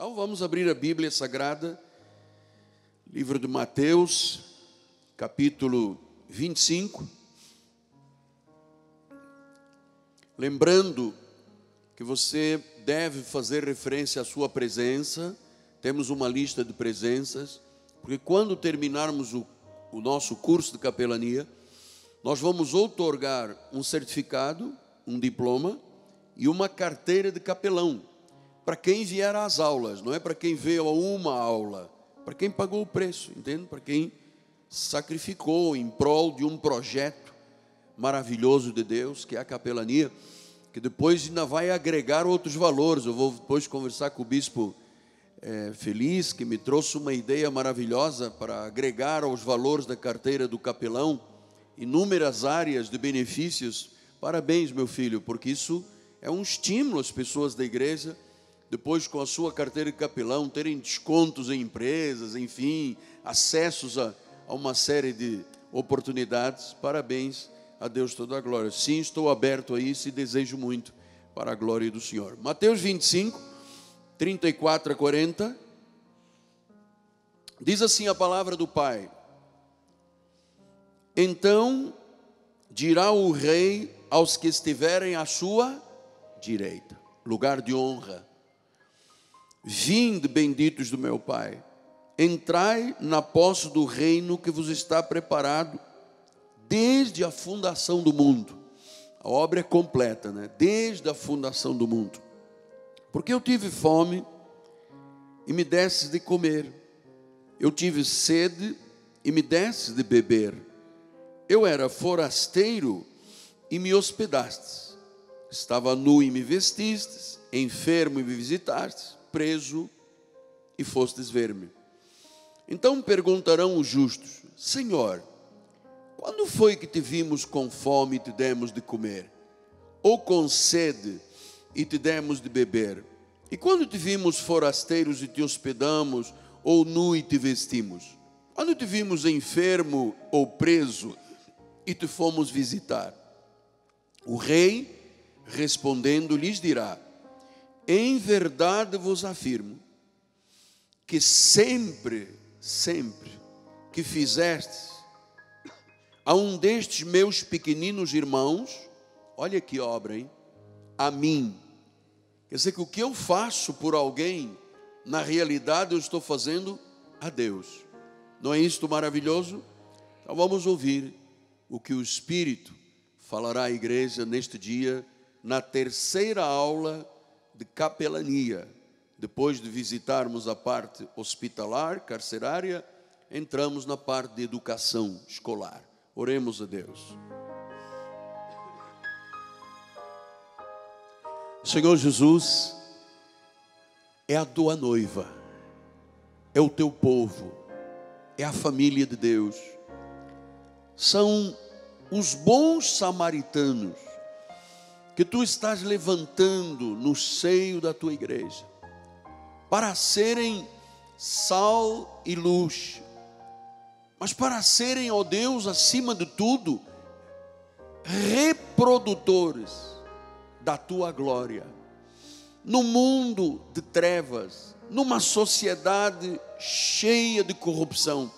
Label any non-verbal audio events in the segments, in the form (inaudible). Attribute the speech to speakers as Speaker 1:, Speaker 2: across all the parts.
Speaker 1: Então vamos abrir a Bíblia Sagrada, livro de Mateus, capítulo 25. Lembrando que você deve fazer referência à sua presença, temos uma lista de presenças, porque quando terminarmos o, o nosso curso de capelania, nós vamos outorgar um certificado, um diploma e uma carteira de capelão para quem vier às aulas, não é para quem veio a uma aula, para quem pagou o preço, entende? Para quem sacrificou em prol de um projeto maravilhoso de Deus, que é a capelania, que depois ainda vai agregar outros valores. Eu vou depois conversar com o bispo é, Feliz, que me trouxe uma ideia maravilhosa para agregar aos valores da carteira do capelão inúmeras áreas de benefícios. Parabéns, meu filho, porque isso é um estímulo às pessoas da igreja depois com a sua carteira de capilão, terem descontos em empresas, enfim, acessos a, a uma série de oportunidades. Parabéns a Deus toda a glória. Sim, estou aberto a isso e desejo muito para a glória do Senhor. Mateus 25, 34 a 40. Diz assim a palavra do Pai: Então dirá o rei aos que estiverem à sua direita, lugar de honra, Vinde, benditos do meu Pai, entrai na posse do reino que vos está preparado desde a fundação do mundo. A obra é completa, né? Desde a fundação do mundo. Porque eu tive fome e me desses de comer. Eu tive sede e me desses de beber. Eu era forasteiro e me hospedastes. Estava nu e me vestistes, enfermo e me visitastes preso e fostes ver-me. Então perguntarão os justos: Senhor, quando foi que te vimos com fome e te demos de comer? Ou com sede e te demos de beber? E quando te vimos forasteiros e te hospedamos, ou nu e te vestimos? Quando te vimos enfermo ou preso e te fomos visitar? O rei, respondendo, lhes dirá: em verdade vos afirmo que sempre, sempre que fizeste a um destes meus pequeninos irmãos, olha que obra, hein? A mim. Quer dizer que o que eu faço por alguém, na realidade eu estou fazendo a Deus. Não é isto maravilhoso? Então vamos ouvir o que o Espírito falará à igreja neste dia, na terceira aula de capelania. Depois de visitarmos a parte hospitalar, carcerária, entramos na parte de educação escolar. Oremos a Deus. Senhor Jesus, é a tua noiva, é o teu povo, é a família de Deus, são os bons samaritanos que tu estás levantando no seio da tua igreja, para serem sal e luz, mas para serem, ó Deus, acima de tudo, reprodutores da tua glória. No mundo de trevas, numa sociedade cheia de corrupção,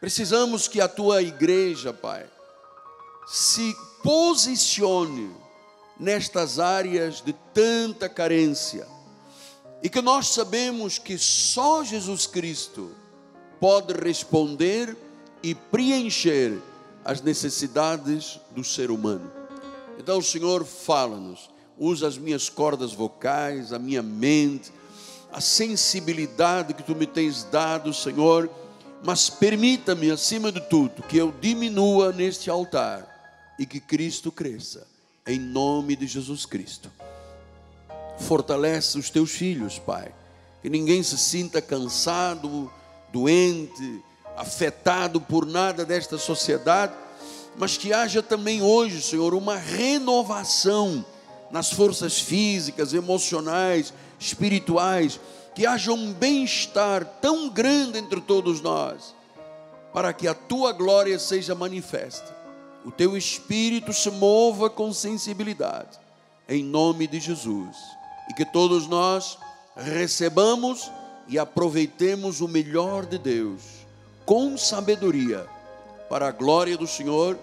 Speaker 1: precisamos que a tua igreja, Pai, se posicione nestas áreas de tanta carência e que nós sabemos que só Jesus Cristo pode responder e preencher as necessidades do ser humano. Então Senhor fala-nos, usa as minhas cordas vocais, a minha mente, a sensibilidade que tu me tens dado, Senhor, mas permita-me, acima de tudo, que eu diminua neste altar e que Cristo cresça em nome de Jesus Cristo. Fortalece os teus filhos, Pai, que ninguém se sinta cansado, doente, afetado por nada desta sociedade, mas que haja também hoje, Senhor, uma renovação nas forças físicas, emocionais, espirituais, que haja um bem-estar tão grande entre todos nós, para que a tua glória seja manifesta o teu espírito se mova com sensibilidade, em nome de Jesus, e que todos nós recebamos e aproveitemos o melhor de Deus, com sabedoria, para a glória do Senhor,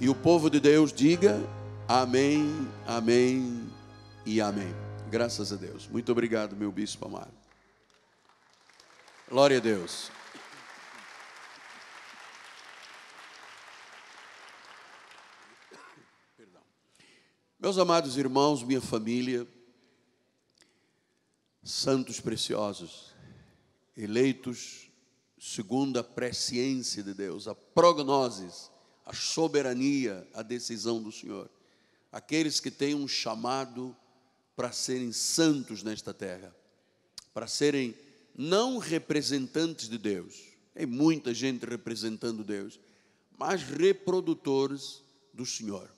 Speaker 1: e o povo de Deus diga amém, amém e amém. Graças a Deus. Muito obrigado, meu bispo amado. Glória a Deus. Meus amados irmãos, minha família, santos preciosos, eleitos segundo a presciência de Deus, a prognoses, a soberania, a decisão do Senhor. Aqueles que têm um chamado para serem santos nesta terra, para serem não representantes de Deus, tem muita gente representando Deus, mas reprodutores do Senhor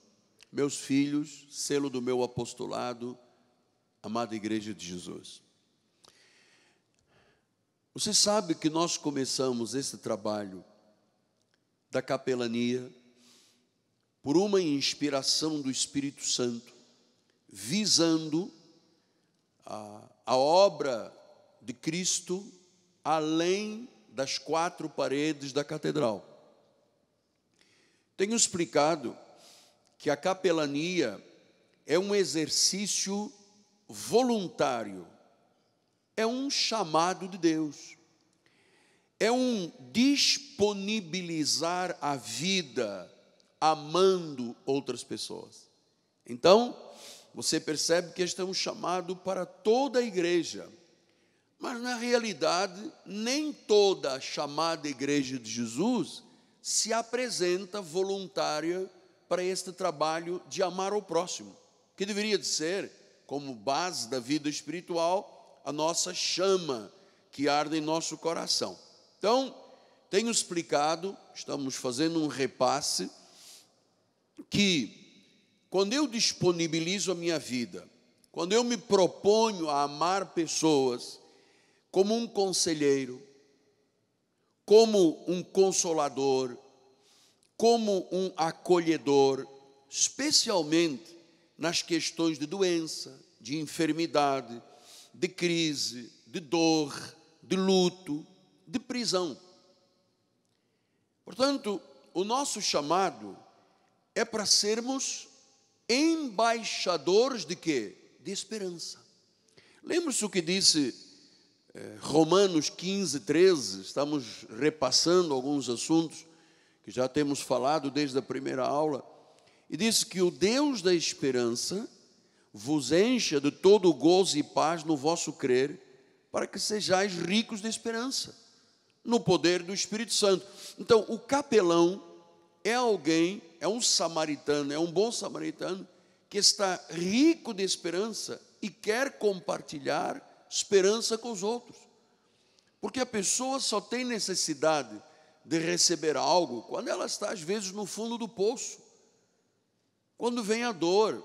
Speaker 1: meus filhos, selo do meu apostolado, amada Igreja de Jesus. Você sabe que nós começamos esse trabalho da capelania por uma inspiração do Espírito Santo, visando a, a obra de Cristo além das quatro paredes da catedral. Tenho explicado que a capelania é um exercício voluntário, é um chamado de Deus, é um disponibilizar a vida amando outras pessoas. Então, você percebe que este é um chamado para toda a igreja. Mas na realidade, nem toda a chamada igreja de Jesus se apresenta voluntária para este trabalho de amar ao próximo, que deveria de ser, como base da vida espiritual, a nossa chama que arde em nosso coração. Então, tenho explicado, estamos fazendo um repasse, que quando eu disponibilizo a minha vida, quando eu me proponho a amar pessoas, como um conselheiro, como um consolador, como um acolhedor, especialmente nas questões de doença, de enfermidade, de crise, de dor, de luto, de prisão. Portanto, o nosso chamado é para sermos embaixadores de quê? De esperança. Lembre-se o que disse eh, Romanos 15, 13, estamos repassando alguns assuntos que já temos falado desde a primeira aula, e disse que o Deus da esperança vos encha de todo gozo e paz no vosso crer, para que sejais ricos de esperança, no poder do Espírito Santo. Então, o capelão é alguém, é um samaritano, é um bom samaritano, que está rico de esperança e quer compartilhar esperança com os outros. Porque a pessoa só tem necessidade de receber algo, quando ela está às vezes no fundo do poço, quando vem a dor,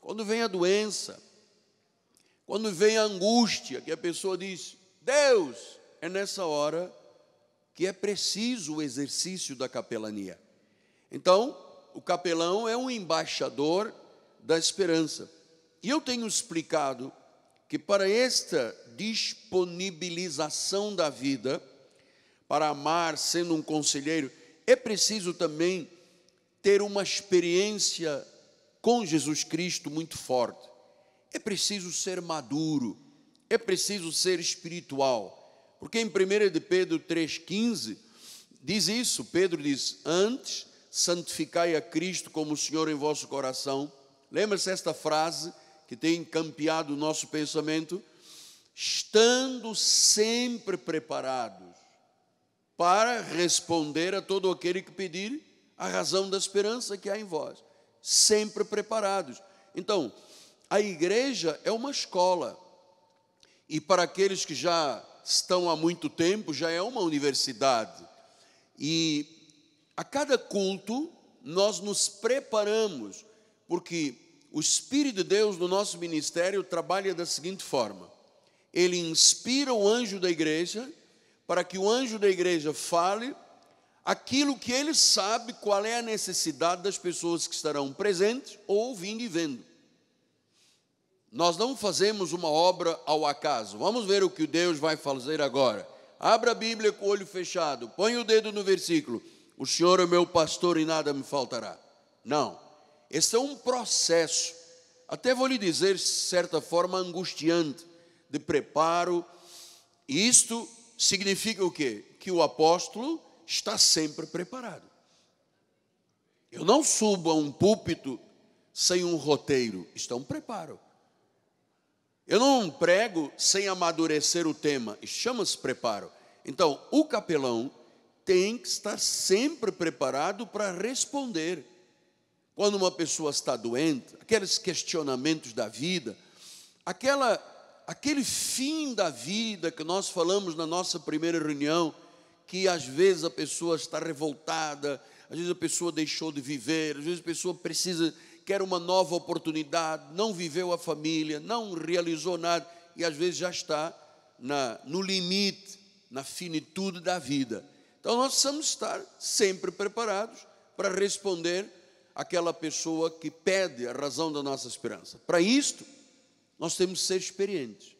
Speaker 1: quando vem a doença, quando vem a angústia, que a pessoa diz: Deus, é nessa hora que é preciso o exercício da capelania. Então, o capelão é um embaixador da esperança. E eu tenho explicado que para esta disponibilização da vida, para amar, sendo um conselheiro, é preciso também ter uma experiência com Jesus Cristo muito forte. É preciso ser maduro, é preciso ser espiritual. Porque em 1 de Pedro 3,15 diz isso, Pedro diz, antes santificai a Cristo como o Senhor em vosso coração. Lembra-se esta frase que tem campeado o nosso pensamento? Estando sempre preparado para responder a todo aquele que pedir a razão da esperança que há em vós, sempre preparados. Então, a igreja é uma escola, e para aqueles que já estão há muito tempo, já é uma universidade. E a cada culto, nós nos preparamos, porque o Espírito de Deus no nosso ministério trabalha da seguinte forma: ele inspira o anjo da igreja para que o anjo da igreja fale aquilo que ele sabe, qual é a necessidade das pessoas que estarão presentes ou ouvindo e vendo. Nós não fazemos uma obra ao acaso. Vamos ver o que Deus vai fazer agora. Abra a Bíblia com o olho fechado, põe o dedo no versículo. O Senhor é meu pastor e nada me faltará. Não. Esse é um processo, até vou lhe dizer, de certa forma, angustiante, de preparo. Isto significa o quê? Que o apóstolo está sempre preparado. Eu não subo a um púlpito sem um roteiro, está é um preparo. Eu não prego sem amadurecer o tema, chama-se preparo. Então, o capelão tem que estar sempre preparado para responder. Quando uma pessoa está doente, aqueles questionamentos da vida, aquela aquele fim da vida que nós falamos na nossa primeira reunião, que às vezes a pessoa está revoltada, às vezes a pessoa deixou de viver, às vezes a pessoa precisa, quer uma nova oportunidade, não viveu a família, não realizou nada e às vezes já está na, no limite, na finitude da vida. Então nós precisamos estar sempre preparados para responder àquela pessoa que pede a razão da nossa esperança. Para isto, nós temos que ser experientes.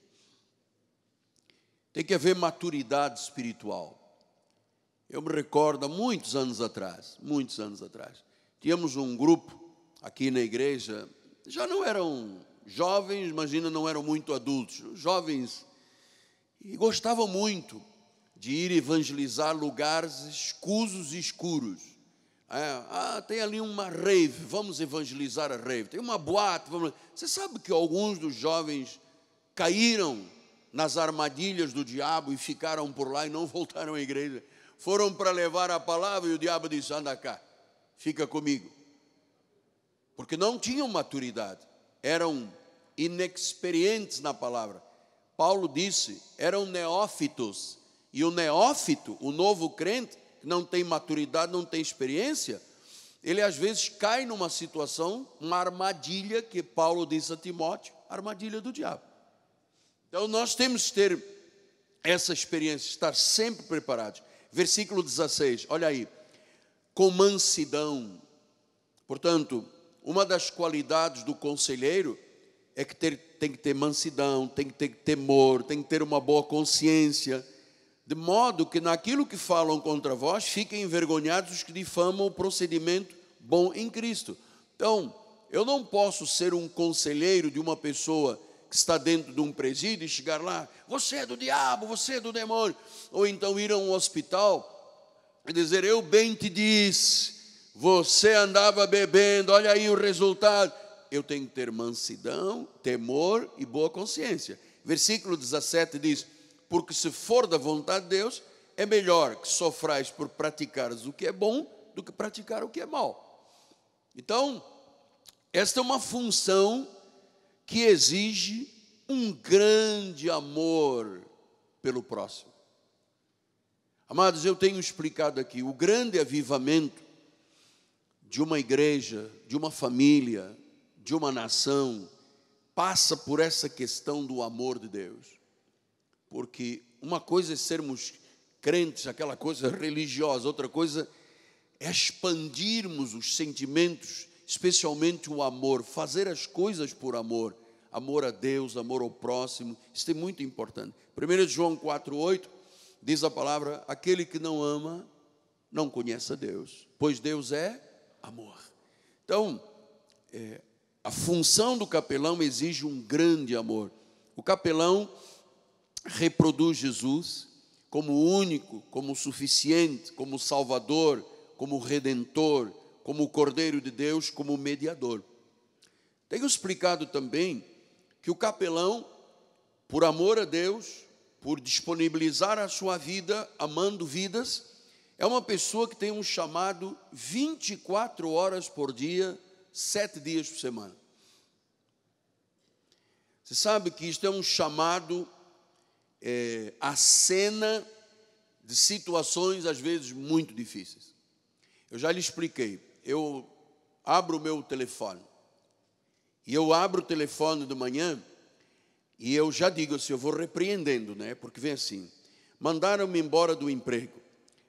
Speaker 1: Tem que haver maturidade espiritual. Eu me recordo há muitos anos atrás, muitos anos atrás, tínhamos um grupo aqui na igreja, já não eram jovens, imagina, não eram muito adultos, jovens, e gostavam muito de ir evangelizar lugares escusos e escuros. É, ah, tem ali uma rave, vamos evangelizar a rave. Tem uma boate, vamos... Você sabe que alguns dos jovens caíram nas armadilhas do diabo e ficaram por lá e não (laughs) voltaram à igreja. Foram para levar a palavra e o diabo disse: anda cá, fica comigo. Porque não tinham maturidade, eram inexperientes na palavra. Paulo disse: eram neófitos. E o neófito, o novo crente, não tem maturidade, não tem experiência, ele às vezes cai numa situação, uma armadilha que Paulo disse a Timóteo, armadilha do diabo. Então nós temos que ter essa experiência, estar sempre preparados. Versículo 16, olha aí, com mansidão. Portanto, uma das qualidades do conselheiro é que ter, tem que ter mansidão, tem que ter temor, tem que ter uma boa consciência de modo que naquilo que falam contra vós fiquem envergonhados os que difamam o procedimento bom em Cristo. Então, eu não posso ser um conselheiro de uma pessoa que está dentro de um presídio e chegar lá, você é do diabo, você é do demônio, ou então ir a um hospital e dizer, eu bem te disse, você andava bebendo, olha aí o resultado. Eu tenho que ter mansidão, temor e boa consciência. Versículo 17 diz: porque se for da vontade de Deus, é melhor que sofrais por praticares o que é bom do que praticar o que é mal. Então, esta é uma função que exige um grande amor pelo próximo. Amados, eu tenho explicado aqui o grande avivamento de uma igreja, de uma família, de uma nação, passa por essa questão do amor de Deus. Porque uma coisa é sermos crentes, aquela coisa religiosa, outra coisa é expandirmos os sentimentos, especialmente o amor, fazer as coisas por amor, amor a Deus, amor ao próximo, isso é muito importante. 1 João 4,8 diz a palavra: aquele que não ama não conhece a Deus, pois Deus é amor. Então, é, a função do capelão exige um grande amor. O capelão reproduz Jesus como único, como suficiente, como salvador, como redentor, como cordeiro de Deus, como mediador. Tenho explicado também que o capelão, por amor a Deus, por disponibilizar a sua vida, amando vidas, é uma pessoa que tem um chamado 24 horas por dia, sete dias por semana. Você sabe que isto é um chamado é, a cena de situações às vezes muito difíceis. Eu já lhe expliquei. Eu abro o meu telefone e eu abro o telefone de manhã e eu já digo assim, eu vou repreendendo, né? Porque vem assim, mandaram-me embora do emprego,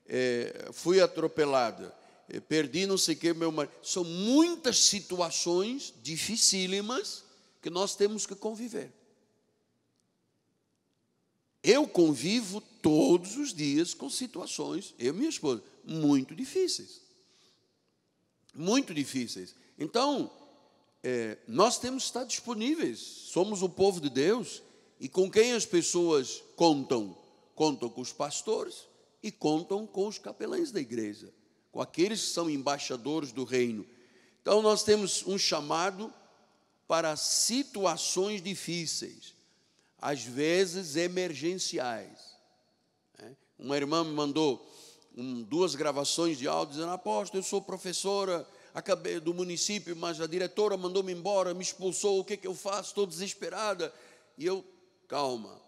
Speaker 1: é, fui atropelada, é, perdi não sei o que meu marido. São muitas situações dificílimas que nós temos que conviver. Eu convivo todos os dias com situações, eu e minha esposa, muito difíceis. Muito difíceis. Então, é, nós temos que estar disponíveis, somos o povo de Deus, e com quem as pessoas contam? Contam com os pastores e contam com os capelães da igreja, com aqueles que são embaixadores do reino. Então, nós temos um chamado para situações difíceis às vezes emergenciais. É. Uma irmã me mandou duas gravações de áudio dizendo: Apóstolo, eu sou professora acabei do município, mas a diretora mandou-me embora, me expulsou, o que, é que eu faço? Estou desesperada. E eu, calma,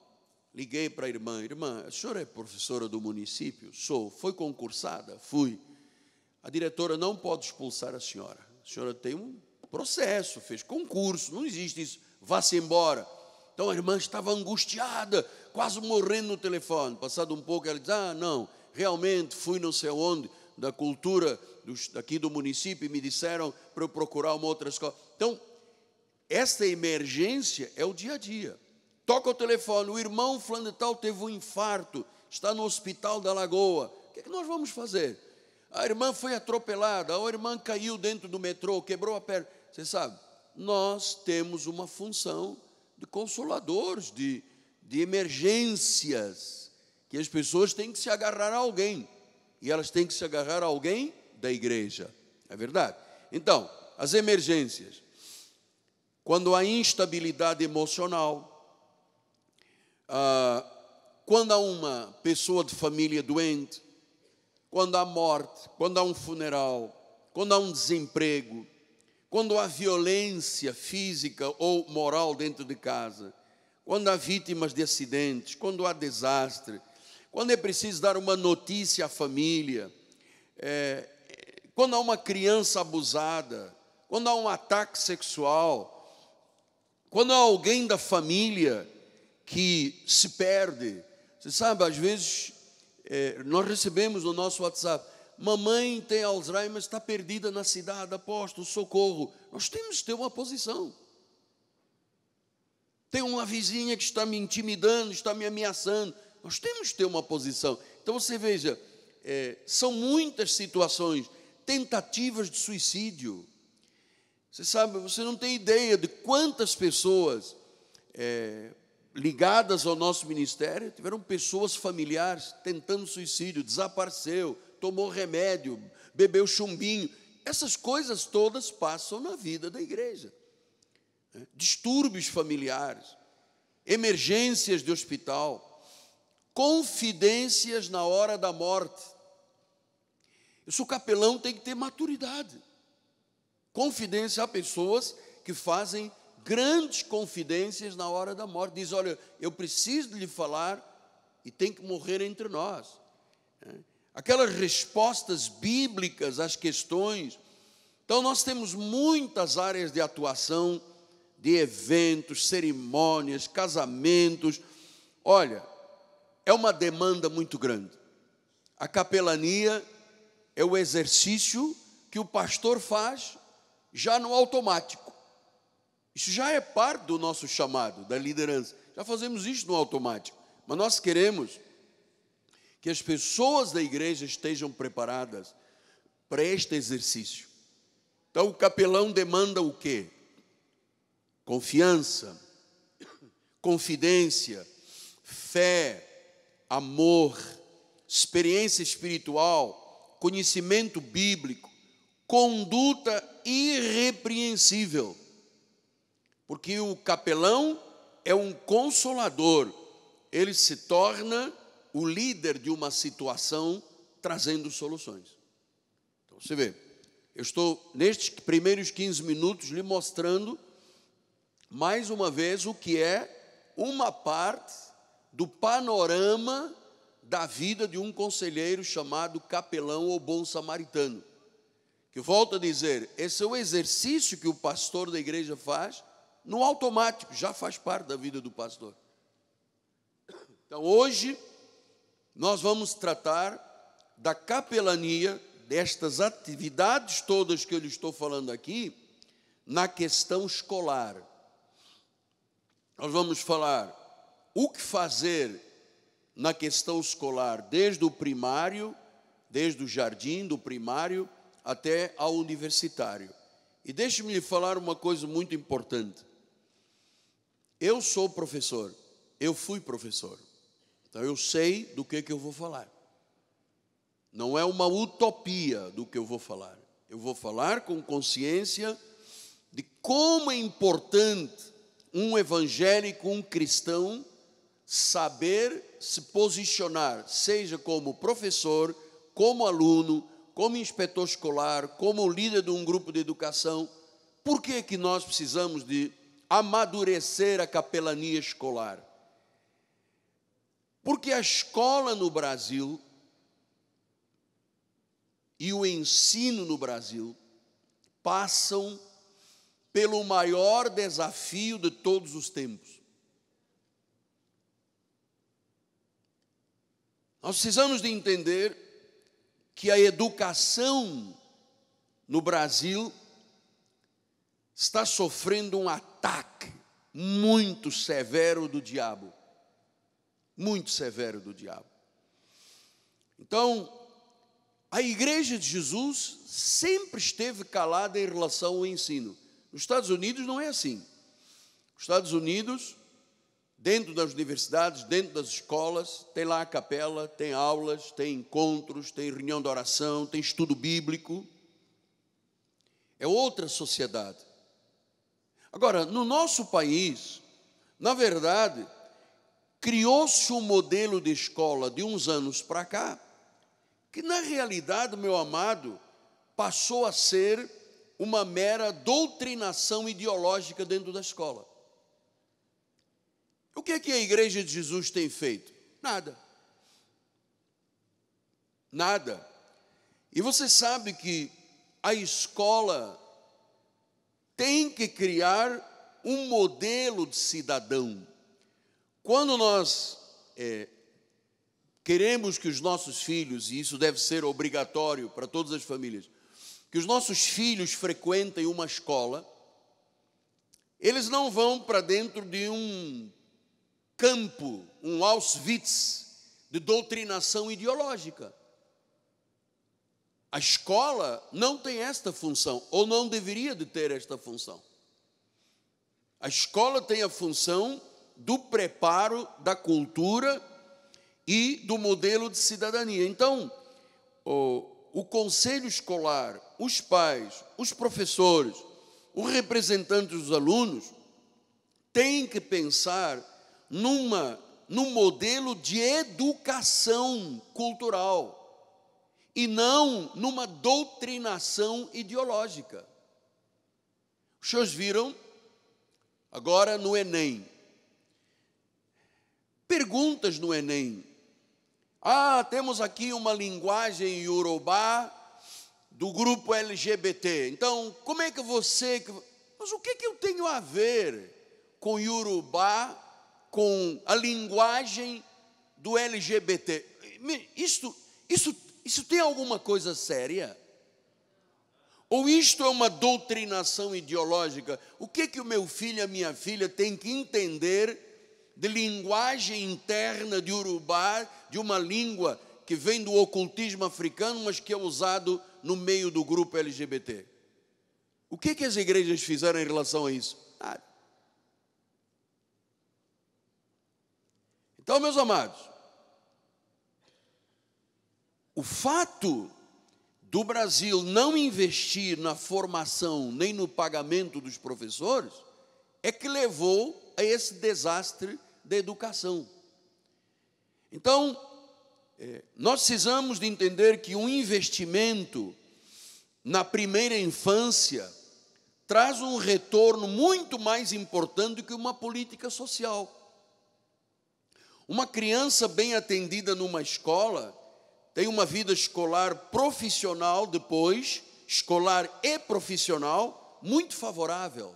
Speaker 1: liguei para a irmã: Irmã, a senhora é professora do município? Sou. Foi concursada? Fui. A diretora não pode expulsar a senhora. A senhora tem um processo, fez concurso, não existe isso. Vá-se embora. Então a irmã estava angustiada, quase morrendo no telefone. Passado um pouco, ela diz: Ah, não, realmente fui não sei onde, da cultura dos, daqui do município, e me disseram para eu procurar uma outra escola. Então, esta emergência é o dia a dia. Toca o telefone, o irmão fulano tal teve um infarto, está no hospital da Lagoa. O que, é que nós vamos fazer? A irmã foi atropelada, a irmã caiu dentro do metrô, quebrou a perna. Você sabe, nós temos uma função de consoladores, de, de emergências, que as pessoas têm que se agarrar a alguém, e elas têm que se agarrar a alguém da igreja, é verdade? Então, as emergências, quando há instabilidade emocional, ah, quando há uma pessoa de família doente, quando há morte, quando há um funeral, quando há um desemprego, quando há violência física ou moral dentro de casa, quando há vítimas de acidentes, quando há desastre, quando é preciso dar uma notícia à família, é, quando há uma criança abusada, quando há um ataque sexual, quando há alguém da família que se perde. Você sabe, às vezes é, nós recebemos no nosso WhatsApp, mamãe tem Alzheimer, está perdida na cidade, aposto socorro. Nós temos que ter uma posição. Tem uma vizinha que está me intimidando, está me ameaçando. Nós temos que ter uma posição. Então você veja, é, são muitas situações, tentativas de suicídio. Você sabe, você não tem ideia de quantas pessoas é, ligadas ao nosso ministério tiveram pessoas familiares tentando suicídio, desapareceu, tomou remédio, bebeu chumbinho. Essas coisas todas passam na vida da igreja. Né? Distúrbios familiares, emergências de hospital, confidências na hora da morte. Isso o capelão tem que ter maturidade. Confidência a pessoas que fazem grandes confidências na hora da morte. Diz: olha, eu preciso lhe falar e tem que morrer entre nós. Né? aquelas respostas bíblicas às questões. Então, nós temos muitas áreas de atuação, de eventos, cerimônias, casamentos. Olha, é uma demanda muito grande. A capelania é o exercício que o pastor faz já no automático. Isso já é parte do nosso chamado, da liderança. Já fazemos isso no automático, mas nós queremos que as pessoas da igreja estejam preparadas para este exercício. Então, o capelão demanda o quê? Confiança, confidência, fé, amor, experiência espiritual, conhecimento bíblico, conduta irrepreensível. Porque o capelão é um consolador, ele se torna o líder de uma situação trazendo soluções. Então você vê, eu estou nestes primeiros 15 minutos lhe mostrando mais uma vez o que é uma parte do panorama da vida de um conselheiro chamado capelão ou bom samaritano. Que volta a dizer, esse é o exercício que o pastor da igreja faz, no automático, já faz parte da vida do pastor. Então hoje nós vamos tratar da capelania, destas atividades todas que eu lhe estou falando aqui, na questão escolar. Nós vamos falar o que fazer na questão escolar, desde o primário, desde o jardim, do primário, até ao universitário. E deixe-me lhe falar uma coisa muito importante. Eu sou professor, eu fui professor. Então eu sei do que, que eu vou falar. Não é uma utopia do que eu vou falar. Eu vou falar com consciência de como é importante um evangélico, um cristão, saber se posicionar, seja como professor, como aluno, como inspetor escolar, como líder de um grupo de educação. Por que, é que nós precisamos de amadurecer a capelania escolar? Porque a escola no Brasil e o ensino no Brasil passam pelo maior desafio de todos os tempos. Nós precisamos de entender que a educação no Brasil está sofrendo um ataque muito severo do diabo muito severo do diabo. Então, a igreja de Jesus sempre esteve calada em relação ao ensino. Nos Estados Unidos não é assim. Nos Estados Unidos, dentro das universidades, dentro das escolas, tem lá a capela, tem aulas, tem encontros, tem reunião de oração, tem estudo bíblico. É outra sociedade. Agora, no nosso país, na verdade, criou-se um modelo de escola de uns anos para cá, que na realidade, meu amado, passou a ser uma mera doutrinação ideológica dentro da escola. O que é que a igreja de Jesus tem feito? Nada. Nada. E você sabe que a escola tem que criar um modelo de cidadão quando nós é, queremos que os nossos filhos, e isso deve ser obrigatório para todas as famílias, que os nossos filhos frequentem uma escola, eles não vão para dentro de um campo, um Auschwitz de doutrinação ideológica. A escola não tem esta função, ou não deveria de ter esta função. A escola tem a função do preparo, da cultura e do modelo de cidadania. Então, o, o conselho escolar, os pais, os professores, o representante dos alunos têm que pensar numa num modelo de educação cultural e não numa doutrinação ideológica. Os senhores viram agora no Enem perguntas no Enem. Ah, temos aqui uma linguagem iorubá do grupo LGBT. Então, como é que você. Mas o que, que eu tenho a ver com iorubá, com a linguagem do LGBT? Isso, isso, isso tem alguma coisa séria? Ou isto é uma doutrinação ideológica? O que que o meu filho e a minha filha têm que entender de linguagem interna de Urubá, de uma língua que vem do ocultismo africano, mas que é usado no meio do grupo LGBT. O que, é que as igrejas fizeram em relação a isso? Nada. Então, meus amados, o fato do Brasil não investir na formação nem no pagamento dos professores é que levou a esse desastre da educação. Então, eh, nós precisamos de entender que um investimento na primeira infância traz um retorno muito mais importante que uma política social. Uma criança bem atendida numa escola tem uma vida escolar profissional depois, escolar e profissional, muito favorável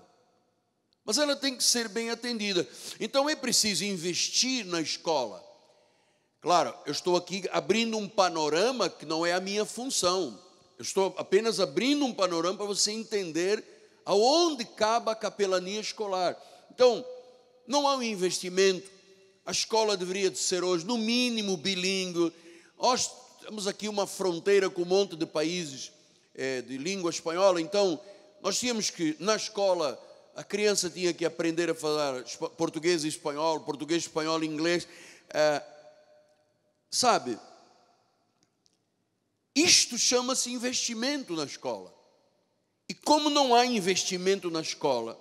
Speaker 1: mas ela tem que ser bem atendida. Então é preciso investir na escola. Claro, eu estou aqui abrindo um panorama que não é a minha função. Eu estou apenas abrindo um panorama para você entender aonde cabe a capelania escolar. Então, não há um investimento. A escola deveria de ser hoje, no mínimo, bilíngue. Nós temos aqui uma fronteira com um monte de países é, de língua espanhola, então nós tínhamos que, na escola, a criança tinha que aprender a falar português e espanhol, português, espanhol e inglês. Ah, sabe, isto chama-se investimento na escola. E como não há investimento na escola,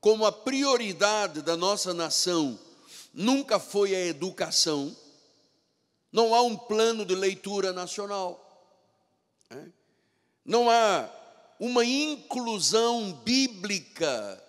Speaker 1: como a prioridade da nossa nação nunca foi a educação, não há um plano de leitura nacional. Né? Não há uma inclusão bíblica,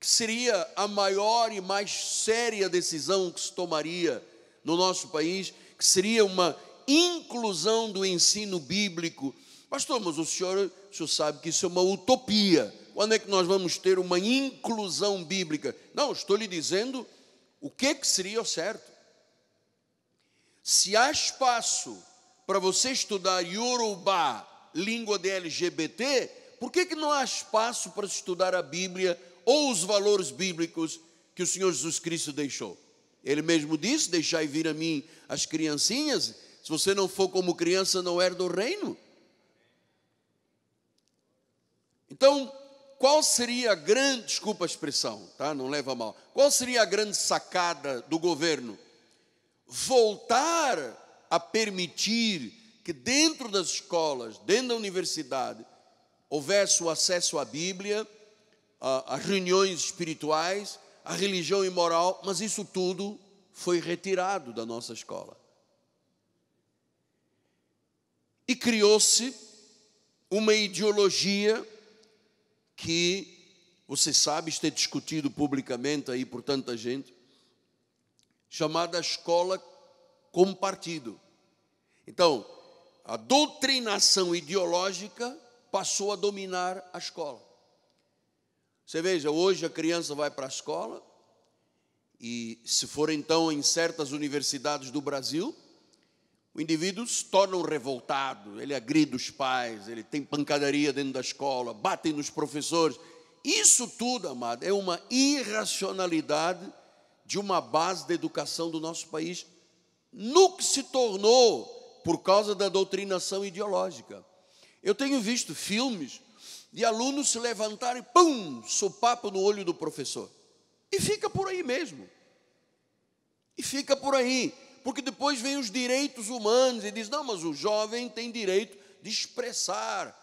Speaker 1: que seria a maior e mais séria decisão que se tomaria no nosso país, que seria uma inclusão do ensino bíblico. Pastor, mas o senhor, o senhor sabe que isso é uma utopia. Quando é que nós vamos ter uma inclusão bíblica? Não, estou lhe dizendo o que, que seria o certo. Se há espaço para você estudar Yoruba língua de LGBT, por que, que não há espaço para estudar a Bíblia ou os valores bíblicos que o Senhor Jesus Cristo deixou? Ele mesmo disse: Deixai vir a mim as criancinhas, se você não for como criança, não herda o reino. Então, qual seria a grande, desculpa a expressão, tá? Não leva mal. Qual seria a grande sacada do governo? Voltar a permitir que dentro das escolas, dentro da universidade, houvesse o acesso à Bíblia, às reuniões espirituais, à religião e moral, mas isso tudo foi retirado da nossa escola. E criou-se uma ideologia que você sabe, isto é discutido publicamente aí por tanta gente, chamada escola como partido. Então, a doutrinação ideológica passou a dominar a escola. Você veja, hoje a criança vai para a escola e, se for então em certas universidades do Brasil, o indivíduo se torna um revoltado, ele agride os pais, ele tem pancadaria dentro da escola, batem nos professores. Isso tudo, amado, é uma irracionalidade de uma base da educação do nosso país, no que se tornou por causa da doutrinação ideológica. Eu tenho visto filmes de alunos se levantarem, pum, sopapo no olho do professor. E fica por aí mesmo. E fica por aí. Porque depois vem os direitos humanos e diz: não, mas o jovem tem direito de expressar.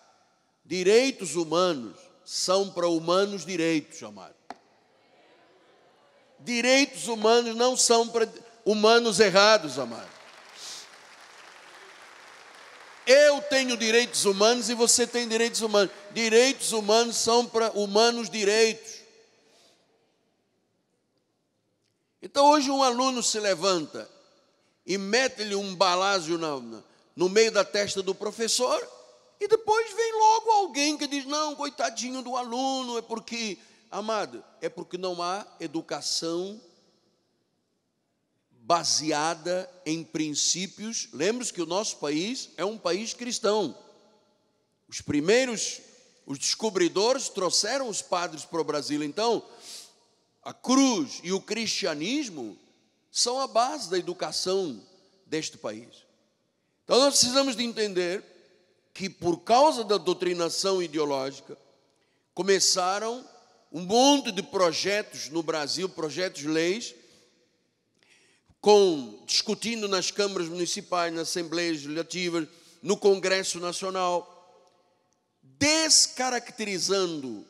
Speaker 1: Direitos humanos são para humanos direitos, amado. Direitos humanos não são para humanos errados, amado. Eu tenho direitos humanos e você tem direitos humanos. Direitos humanos são para humanos direitos. Então hoje um aluno se levanta e mete-lhe um balásio no, no meio da testa do professor, e depois vem logo alguém que diz: não, coitadinho do aluno, é porque, amado, é porque não há educação baseada em princípios. Lembre-se que o nosso país é um país cristão. Os primeiros, os descobridores trouxeram os padres para o Brasil. Então, a cruz e o cristianismo são a base da educação deste país. Então, nós precisamos de entender que, por causa da doutrinação ideológica, começaram um monte de projetos no Brasil, projetos de leis, com discutindo nas câmaras municipais, nas assembleias legislativas, no Congresso Nacional, descaracterizando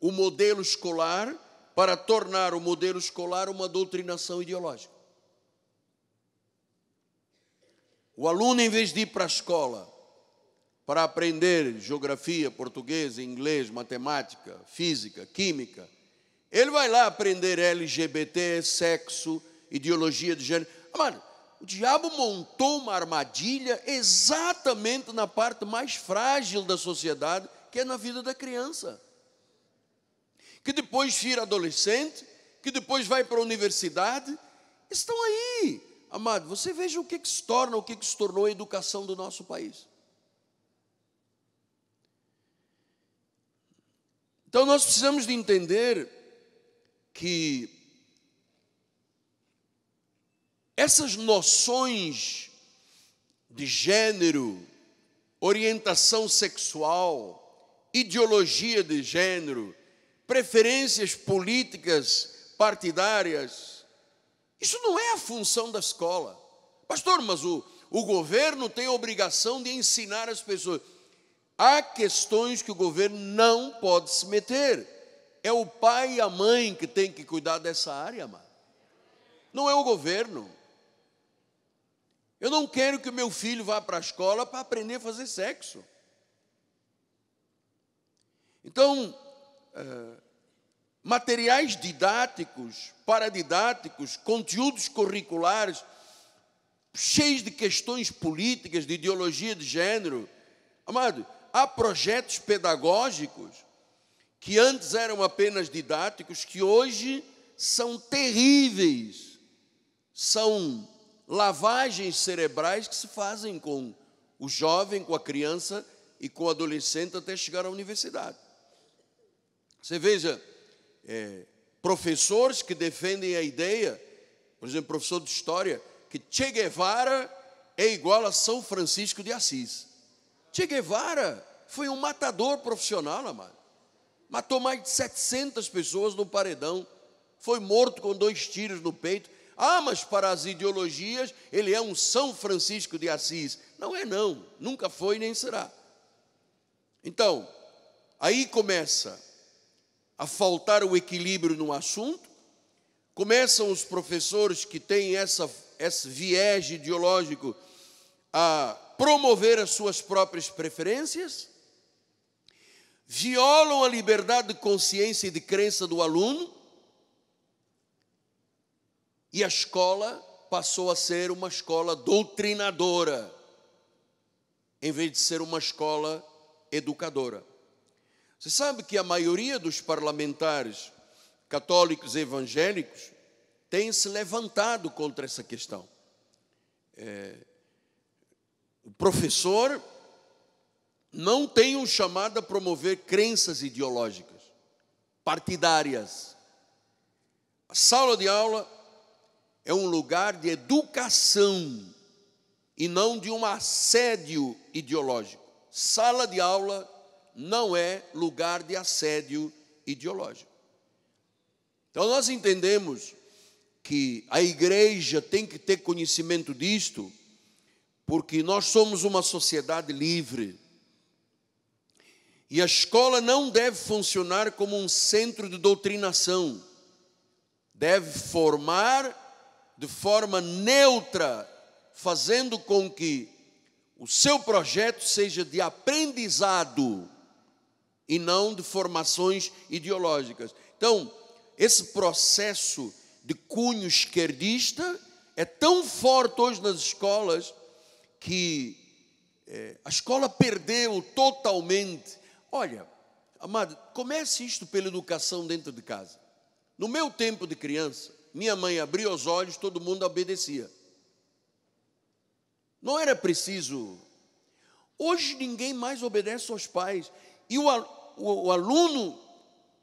Speaker 1: o modelo escolar para tornar o modelo escolar uma doutrinação ideológica. O aluno, em vez de ir para a escola para aprender geografia, português, inglês, matemática, física, química, ele vai lá aprender LGBT, sexo, ideologia de gênero. Mano, o diabo montou uma armadilha exatamente na parte mais frágil da sociedade, que é na vida da criança. Que depois vira adolescente, que depois vai para a universidade. Estão aí. Amado, você veja o que, que se torna, o que, que se tornou a educação do nosso país. Então nós precisamos de entender que essas noções de gênero, orientação sexual, ideologia de gênero, preferências políticas partidárias, isso não é a função da escola. Pastor, mas o, o governo tem a obrigação de ensinar as pessoas. Há questões que o governo não pode se meter. É o pai e a mãe que tem que cuidar dessa área, mano. Não é o governo. Eu não quero que o meu filho vá para a escola para aprender a fazer sexo. Então, eh, materiais didáticos, paradidáticos, conteúdos curriculares, cheios de questões políticas, de ideologia de gênero. Amado, há projetos pedagógicos que antes eram apenas didáticos, que hoje são terríveis, são lavagens cerebrais que se fazem com o jovem, com a criança e com o adolescente até chegar à universidade. Você veja, é, professores que defendem a ideia, por exemplo, professor de história, que Che Guevara é igual a São Francisco de Assis. Che Guevara foi um matador profissional, amado. Matou mais de 700 pessoas no paredão. Foi morto com dois tiros no peito. Ah, mas para as ideologias ele é um São Francisco de Assis. Não é, não. Nunca foi nem será. Então, aí começa a faltar o equilíbrio no assunto, começam os professores que têm essa, esse viés ideológico a promover as suas próprias preferências, violam a liberdade de consciência e de crença do aluno, e a escola passou a ser uma escola doutrinadora, em vez de ser uma escola educadora. Você sabe que a maioria dos parlamentares católicos e evangélicos tem se levantado contra essa questão. É, o professor não tem um chamado a promover crenças ideológicas, partidárias. A sala de aula é um lugar de educação e não de um assédio ideológico. Sala de aula não é lugar de assédio ideológico. Então nós entendemos que a igreja tem que ter conhecimento disto, porque nós somos uma sociedade livre. E a escola não deve funcionar como um centro de doutrinação. Deve formar de forma neutra, fazendo com que o seu projeto seja de aprendizado e não de formações ideológicas. Então, esse processo de cunho esquerdista é tão forte hoje nas escolas que é, a escola perdeu totalmente. Olha, amado, comece isto pela educação dentro de casa. No meu tempo de criança, minha mãe abria os olhos, todo mundo obedecia. Não era preciso. Hoje ninguém mais obedece aos pais. E o, o, o aluno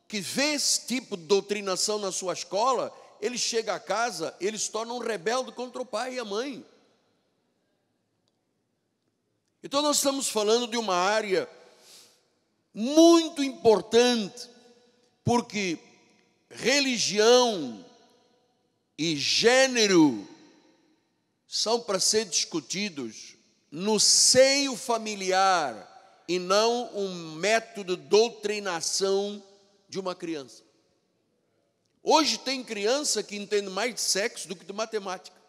Speaker 1: que vê esse tipo de doutrinação na sua escola, ele chega a casa, ele se torna um rebelde contra o pai e a mãe. Então nós estamos falando de uma área muito importante, porque religião e gênero são para ser discutidos no seio familiar e não um método de doutrinação de uma criança. Hoje tem criança que entende mais de sexo do que de matemática.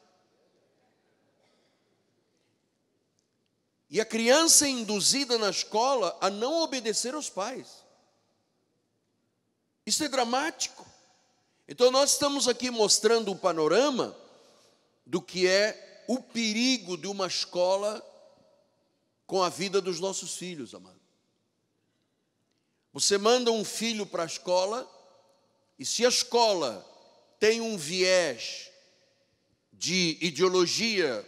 Speaker 1: E a criança é induzida na escola a não obedecer aos pais. Isso é dramático. Então, nós estamos aqui mostrando o panorama do que é o perigo de uma escola com a vida dos nossos filhos, amado. Você manda um filho para a escola, e se a escola tem um viés de ideologia,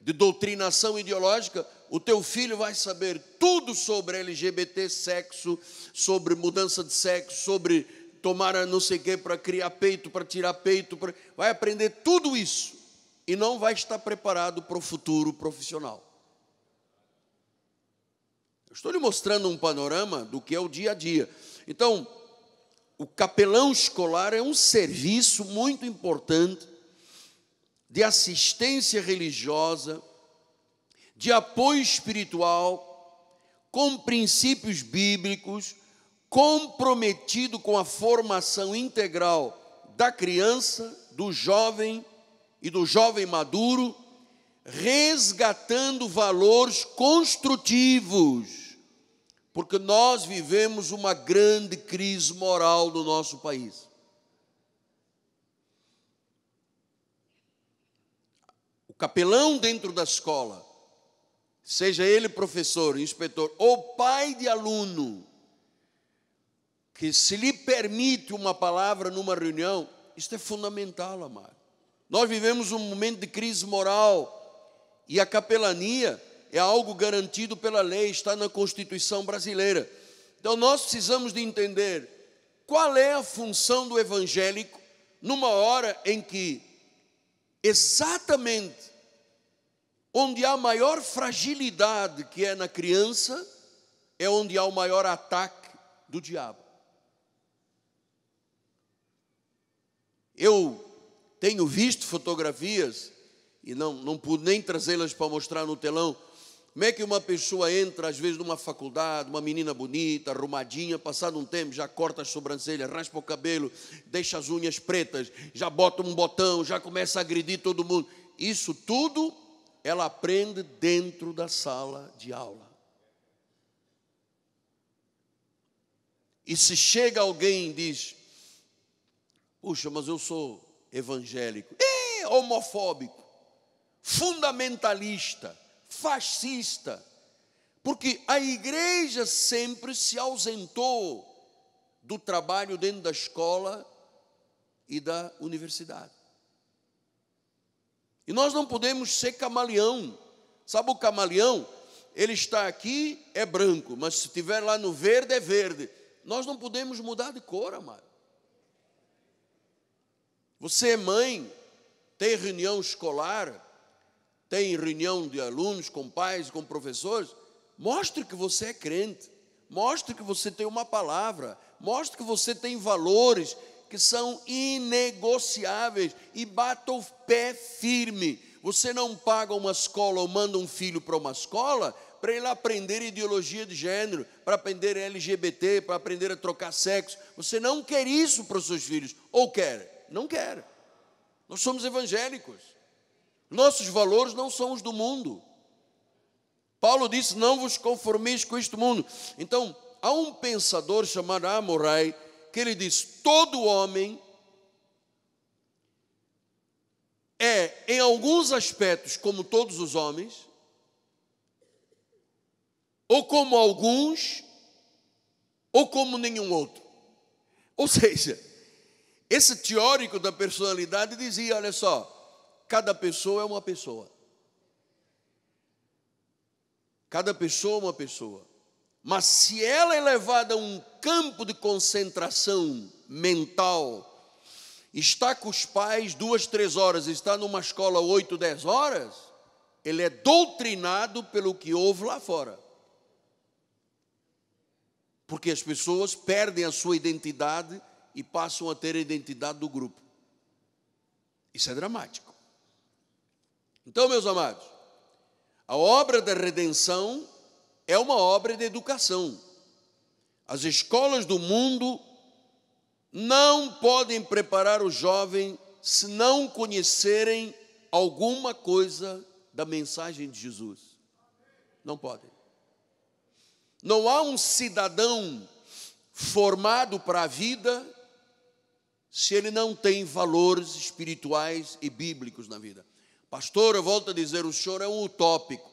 Speaker 1: de doutrinação ideológica, o teu filho vai saber tudo sobre LGBT, sexo, sobre mudança de sexo, sobre tomar não sei o que para criar peito, para tirar peito, pra... vai aprender tudo isso e não vai estar preparado para o futuro profissional. Eu estou lhe mostrando um panorama do que é o dia a dia. Então, o capelão escolar é um serviço muito importante de assistência religiosa, de apoio espiritual, com princípios bíblicos comprometido com a formação integral da criança, do jovem e do jovem maduro, resgatando valores construtivos, porque nós vivemos uma grande crise moral no nosso país. O capelão dentro da escola, seja ele professor, inspetor ou pai de aluno, que se lhe permite uma palavra numa reunião, isto é fundamental, amado. Nós vivemos um momento de crise moral e a capelania é algo garantido pela lei, está na Constituição brasileira. Então nós precisamos de entender qual é a função do evangélico numa hora em que exatamente onde há maior fragilidade, que é na criança, é onde há o maior ataque do diabo. Eu tenho visto fotografias e não, não pude nem trazê-las para mostrar no telão. Como é que uma pessoa entra, às vezes, numa faculdade, uma menina bonita, arrumadinha, passado um tempo, já corta as sobrancelhas, raspa o cabelo, deixa as unhas pretas, já bota um botão, já começa a agredir todo mundo. Isso tudo ela aprende dentro da sala de aula. E se chega alguém e diz: Puxa, mas eu sou evangélico. E homofóbico, fundamentalista, fascista. Porque a igreja sempre se ausentou do trabalho dentro da escola e da universidade. E nós não podemos ser camaleão. Sabe o camaleão? Ele está aqui, é branco, mas se estiver lá no verde, é verde. Nós não podemos mudar de cor, amado. Você é mãe, tem reunião escolar, tem reunião de alunos com pais, com professores, mostre que você é crente, mostre que você tem uma palavra, mostre que você tem valores que são inegociáveis e bata o pé firme. Você não paga uma escola ou manda um filho para uma escola para ele aprender ideologia de gênero, para aprender LGBT, para aprender a trocar sexo. Você não quer isso para os seus filhos, ou quer? Não quer. Nós somos evangélicos. Nossos valores não são os do mundo. Paulo disse: Não vos conformeis com este mundo. Então, há um pensador chamado Amorai que ele diz: Todo homem é, em alguns aspectos, como todos os homens, ou como alguns, ou como nenhum outro. Ou seja, esse teórico da personalidade dizia: olha só, cada pessoa é uma pessoa. Cada pessoa é uma pessoa. Mas se ela é levada a um campo de concentração mental, está com os pais duas, três horas, está numa escola oito, dez horas, ele é doutrinado pelo que houve lá fora. Porque as pessoas perdem a sua identidade e passam a ter a identidade do grupo. Isso é dramático. Então, meus amados, a obra da redenção é uma obra de educação. As escolas do mundo não podem preparar o jovem se não conhecerem alguma coisa da mensagem de Jesus. Não podem. Não há um cidadão formado para a vida se ele não tem valores espirituais e bíblicos na vida. Pastor, eu volto a dizer, o senhor é um utópico.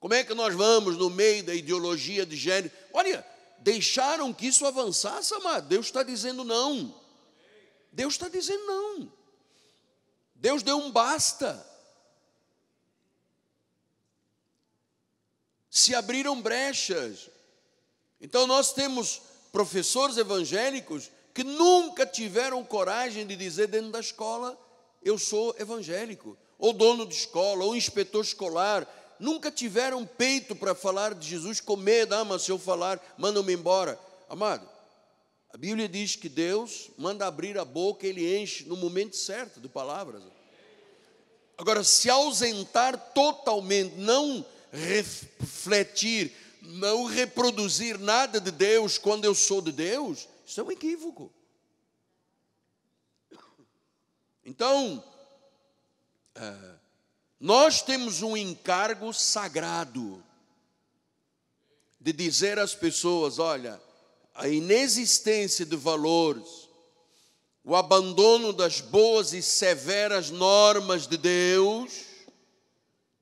Speaker 1: Como é que nós vamos no meio da ideologia de gênero? Olha, deixaram que isso avançasse, amado. Deus está dizendo não. Deus está dizendo não. Deus deu um basta. Se abriram brechas. Então nós temos professores evangélicos que nunca tiveram coragem de dizer dentro da escola: eu sou evangélico, ou dono de escola, ou inspetor escolar. Nunca tiveram peito para falar de Jesus com medo, ah, mas se eu falar, mandam-me embora. Amado, a Bíblia diz que Deus manda abrir a boca, ele enche no momento certo de palavras. Agora, se ausentar totalmente, não refletir, não reproduzir nada de Deus quando eu sou de Deus, isso é um equívoco. Então, é, nós temos um encargo sagrado de dizer às pessoas: olha, a inexistência de valores, o abandono das boas e severas normas de Deus,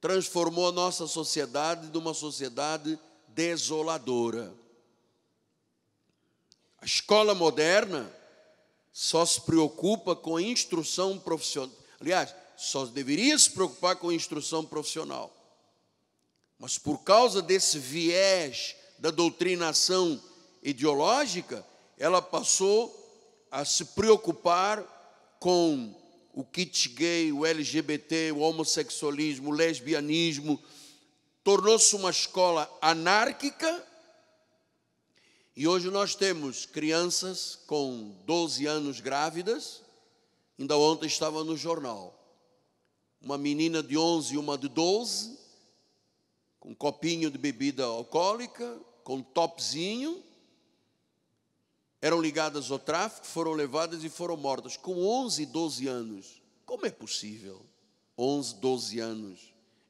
Speaker 1: transformou a nossa sociedade numa sociedade desoladora. A escola moderna só se preocupa com a instrução profissional. Aliás, só deveria se preocupar com a instrução profissional. Mas por causa desse viés da doutrinação ideológica, ela passou a se preocupar com o kit gay, o LGBT, o homossexualismo, o lesbianismo. Tornou-se uma escola anárquica e hoje nós temos crianças com 12 anos grávidas. Ainda ontem estava no jornal. Uma menina de 11 e uma de 12, com um copinho de bebida alcoólica, com topzinho, eram ligadas ao tráfico, foram levadas e foram mortas com 11 e 12 anos. Como é possível? 11, 12 anos.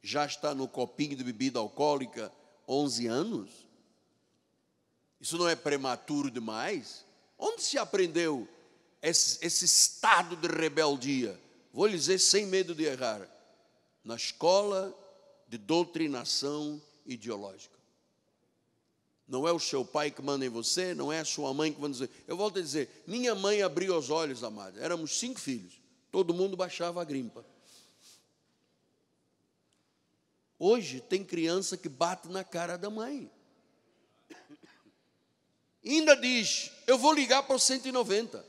Speaker 1: Já está no copinho de bebida alcoólica 11 anos? Isso não é prematuro demais? Onde se aprendeu esse, esse estado de rebeldia? Vou lhe dizer sem medo de errar: na escola de doutrinação ideológica. Não é o seu pai que manda em você, não é a sua mãe que manda em você. Eu volto a dizer, minha mãe abriu os olhos, amada. Éramos cinco filhos. Todo mundo baixava a grimpa. Hoje tem criança que bate na cara da mãe. Ainda diz: Eu vou ligar para o 190.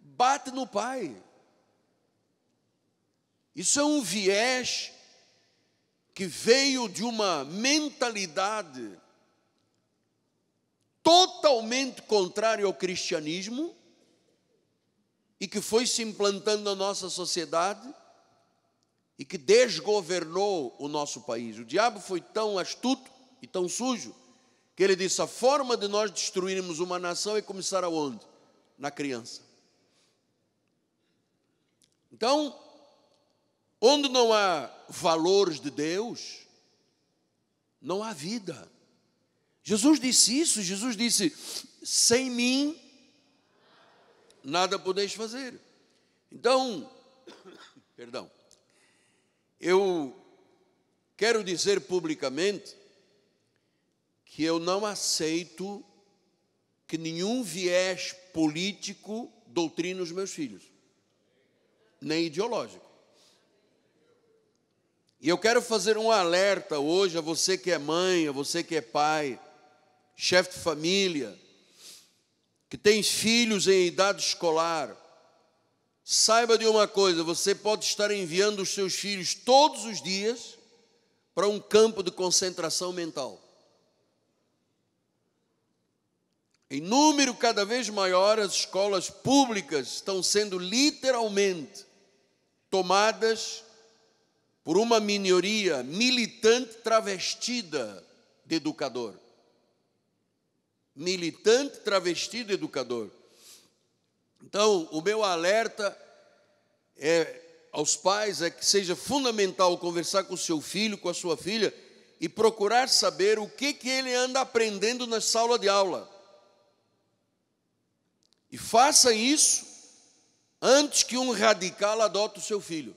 Speaker 1: Bate no pai. Isso é um viés que veio de uma mentalidade totalmente contrária ao cristianismo e que foi se implantando na nossa sociedade e que desgovernou o nosso país. O diabo foi tão astuto e tão sujo, que ele disse: a forma de nós destruirmos uma nação é começar aonde? Na criança. Então, onde não há valores de Deus, não há vida. Jesus disse isso, Jesus disse: sem mim nada podeis fazer. Então, perdão, eu quero dizer publicamente que eu não aceito que nenhum viés político doutrine os meus filhos, nem ideológico. E eu quero fazer um alerta hoje a você que é mãe, a você que é pai, chefe de família, que tem filhos em idade escolar. Saiba de uma coisa: você pode estar enviando os seus filhos todos os dias para um campo de concentração mental. Em número cada vez maior, as escolas públicas estão sendo literalmente tomadas por uma minoria militante travestida de educador. Militante travestido de educador. Então, o meu alerta é aos pais é que seja fundamental conversar com o seu filho, com a sua filha e procurar saber o que que ele anda aprendendo na sala de aula. E faça isso antes que um radical adote o seu filho.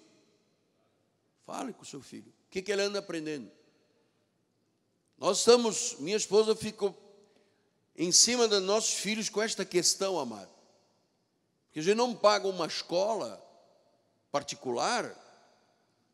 Speaker 1: Fale com o seu filho. O que, que ele anda aprendendo? Nós estamos, minha esposa ficou em cima dos nossos filhos com esta questão, amado. Porque a gente não paga uma escola particular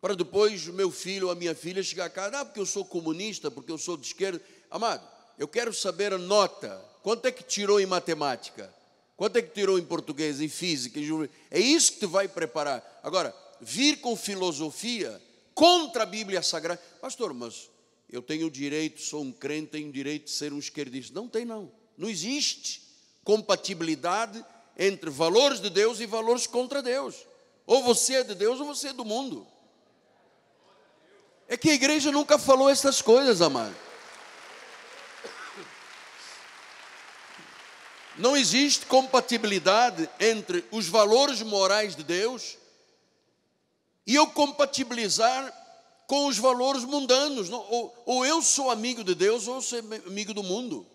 Speaker 1: para depois o meu filho ou a minha filha chegar a casa, ah, porque eu sou comunista, porque eu sou de esquerda. Amado, eu quero saber a nota. Quanto é que tirou em matemática? Quanto é que tirou em português, em física, em É isso que tu vai preparar. Agora, vir com filosofia contra a Bíblia Sagrada. Pastor, mas eu tenho o direito, sou um crente, tenho o direito de ser um esquerdista. Não tem, não. Não existe compatibilidade entre valores de Deus e valores contra Deus. Ou você é de Deus ou você é do mundo. É que a igreja nunca falou essas coisas, amado. Não existe compatibilidade entre os valores morais de Deus e eu compatibilizar com os valores mundanos. Ou, eu sou amigo de Deus ou sou amigo do mundo.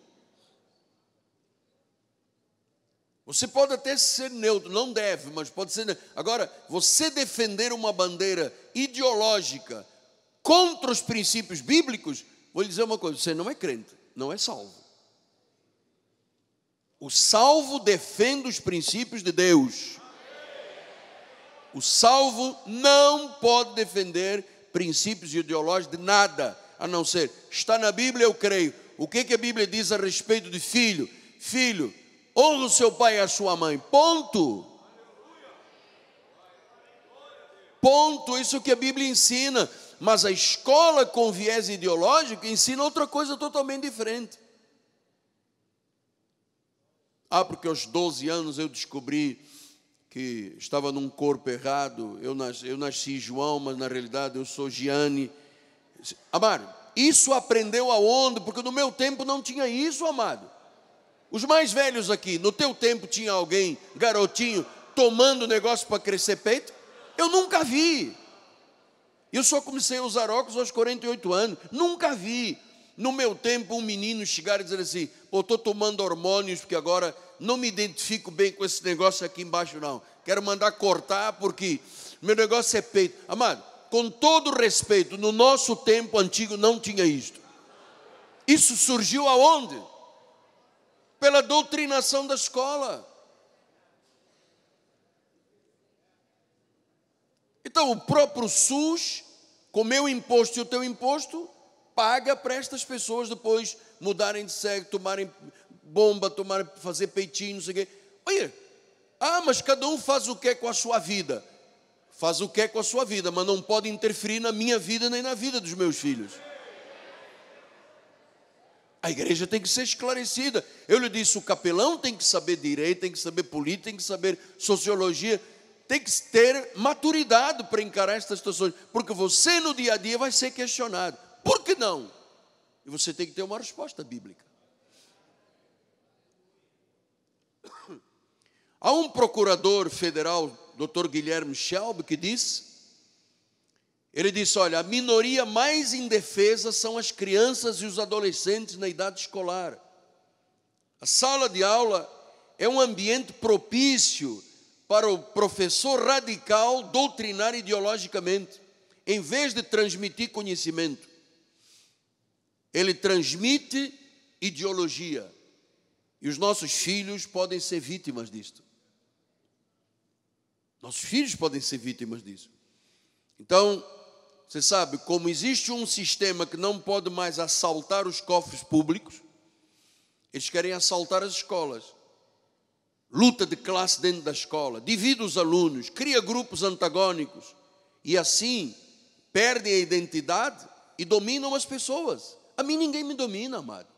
Speaker 1: Você pode até ser neutro, não deve, mas pode ser. Neutro. Agora, você defender uma bandeira ideológica contra os princípios bíblicos, vou lhe dizer uma coisa: você não é crente, não é salvo. O salvo defende os princípios de Deus. O salvo não pode defender princípios ideológicos de nada, a não ser está na Bíblia, eu creio. O que, que a Bíblia diz a respeito de filho? Filho, honra o seu pai e a sua mãe. Ponto. Ponto. Isso é que a Bíblia ensina. Mas a escola com viés ideológico ensina outra coisa totalmente diferente. Ah, porque aos 12 anos eu descobri que estava num corpo errado, eu nasci, eu nasci João, mas na realidade eu sou Giane. Amado, isso aprendeu aonde? Porque no meu tempo não tinha isso, amado. Os mais velhos aqui, no teu tempo tinha alguém, garotinho, tomando negócio para crescer peito? Eu nunca vi. Eu só comecei a usar óculos aos 48 anos, nunca vi. No meu tempo, um menino chegar e dizer assim: Pô, estou tomando hormônios porque agora não me identifico bem com esse negócio aqui embaixo, não. Quero mandar cortar porque meu negócio é peito. Amado, com todo respeito, no nosso tempo antigo não tinha isto. Isso surgiu aonde? Pela doutrinação da escola. Então, o próprio SUS, com o meu imposto e o teu imposto, paga para estas pessoas depois mudarem de sexo, tomarem bomba, tomarem, fazer peitinho, não sei o quê. Olha, ah, mas cada um faz o que é com a sua vida? Faz o que é com a sua vida, mas não pode interferir na minha vida nem na vida dos meus filhos. A igreja tem que ser esclarecida. Eu lhe disse: o capelão tem que saber direito, tem que saber política, tem que saber sociologia, tem que ter maturidade para encarar estas situações, porque você no dia a dia vai ser questionado por que não? E você tem que ter uma resposta bíblica. (coughs) Há um procurador federal, Dr. Guilherme Schelb, que disse: ele disse, olha, a minoria mais indefesa são as crianças e os adolescentes na idade escolar. A sala de aula é um ambiente propício para o professor radical doutrinar ideologicamente, em vez de transmitir conhecimento. Ele transmite ideologia. E os nossos filhos podem ser vítimas disto. Nossos filhos podem ser vítimas disso. Então, você sabe, como existe um sistema que não pode mais assaltar os cofres públicos, eles querem assaltar as escolas. Luta de classe dentro da escola, divide os alunos, cria grupos antagônicos e assim perdem a identidade e dominam as pessoas. A mim ninguém me domina, amado.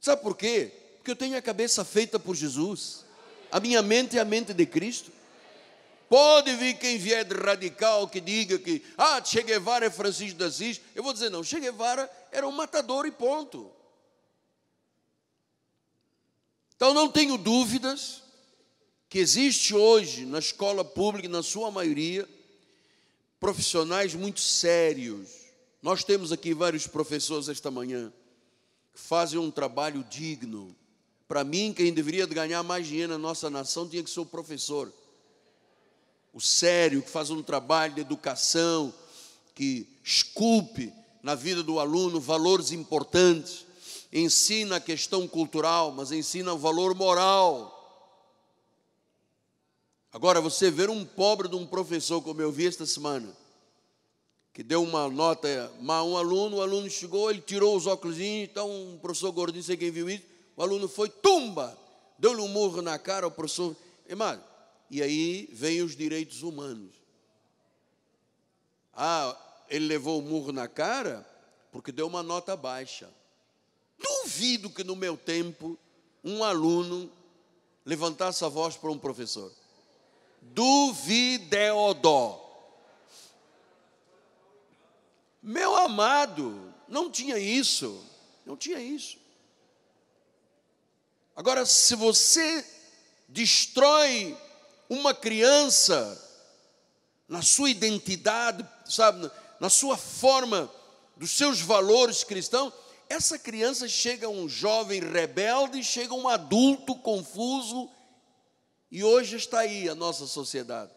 Speaker 1: Sabe por quê? Porque eu tenho a cabeça feita por Jesus. A minha mente é a mente de Cristo. Pode vir quem vier de radical que diga que ah, Che Guevara é Francisco de Assis. Eu vou dizer não, Che Guevara era um matador e ponto. Então não tenho dúvidas que existe hoje na escola pública, na sua maioria, profissionais muito sérios nós temos aqui vários professores esta manhã que fazem um trabalho digno. Para mim, quem deveria ganhar mais dinheiro na nossa nação tinha que ser o professor. O sério, que faz um trabalho de educação, que esculpe na vida do aluno valores importantes, ensina a questão cultural, mas ensina o valor moral. Agora, você ver um pobre de um professor, como eu vi esta semana, que deu uma nota má a um aluno, o aluno chegou, ele tirou os óculos, então um professor gordinho, não sei quem viu isso, o aluno foi, tumba, deu-lhe um murro na cara, o professor, irmão, e aí vem os direitos humanos. Ah, ele levou o um murro na cara porque deu uma nota baixa. Duvido que no meu tempo um aluno levantasse a voz para um professor. Duvideodó. Meu amado, não tinha isso, não tinha isso. Agora, se você destrói uma criança na sua identidade, sabe, na sua forma, dos seus valores cristãos, essa criança chega um jovem rebelde, chega um adulto confuso, e hoje está aí a nossa sociedade.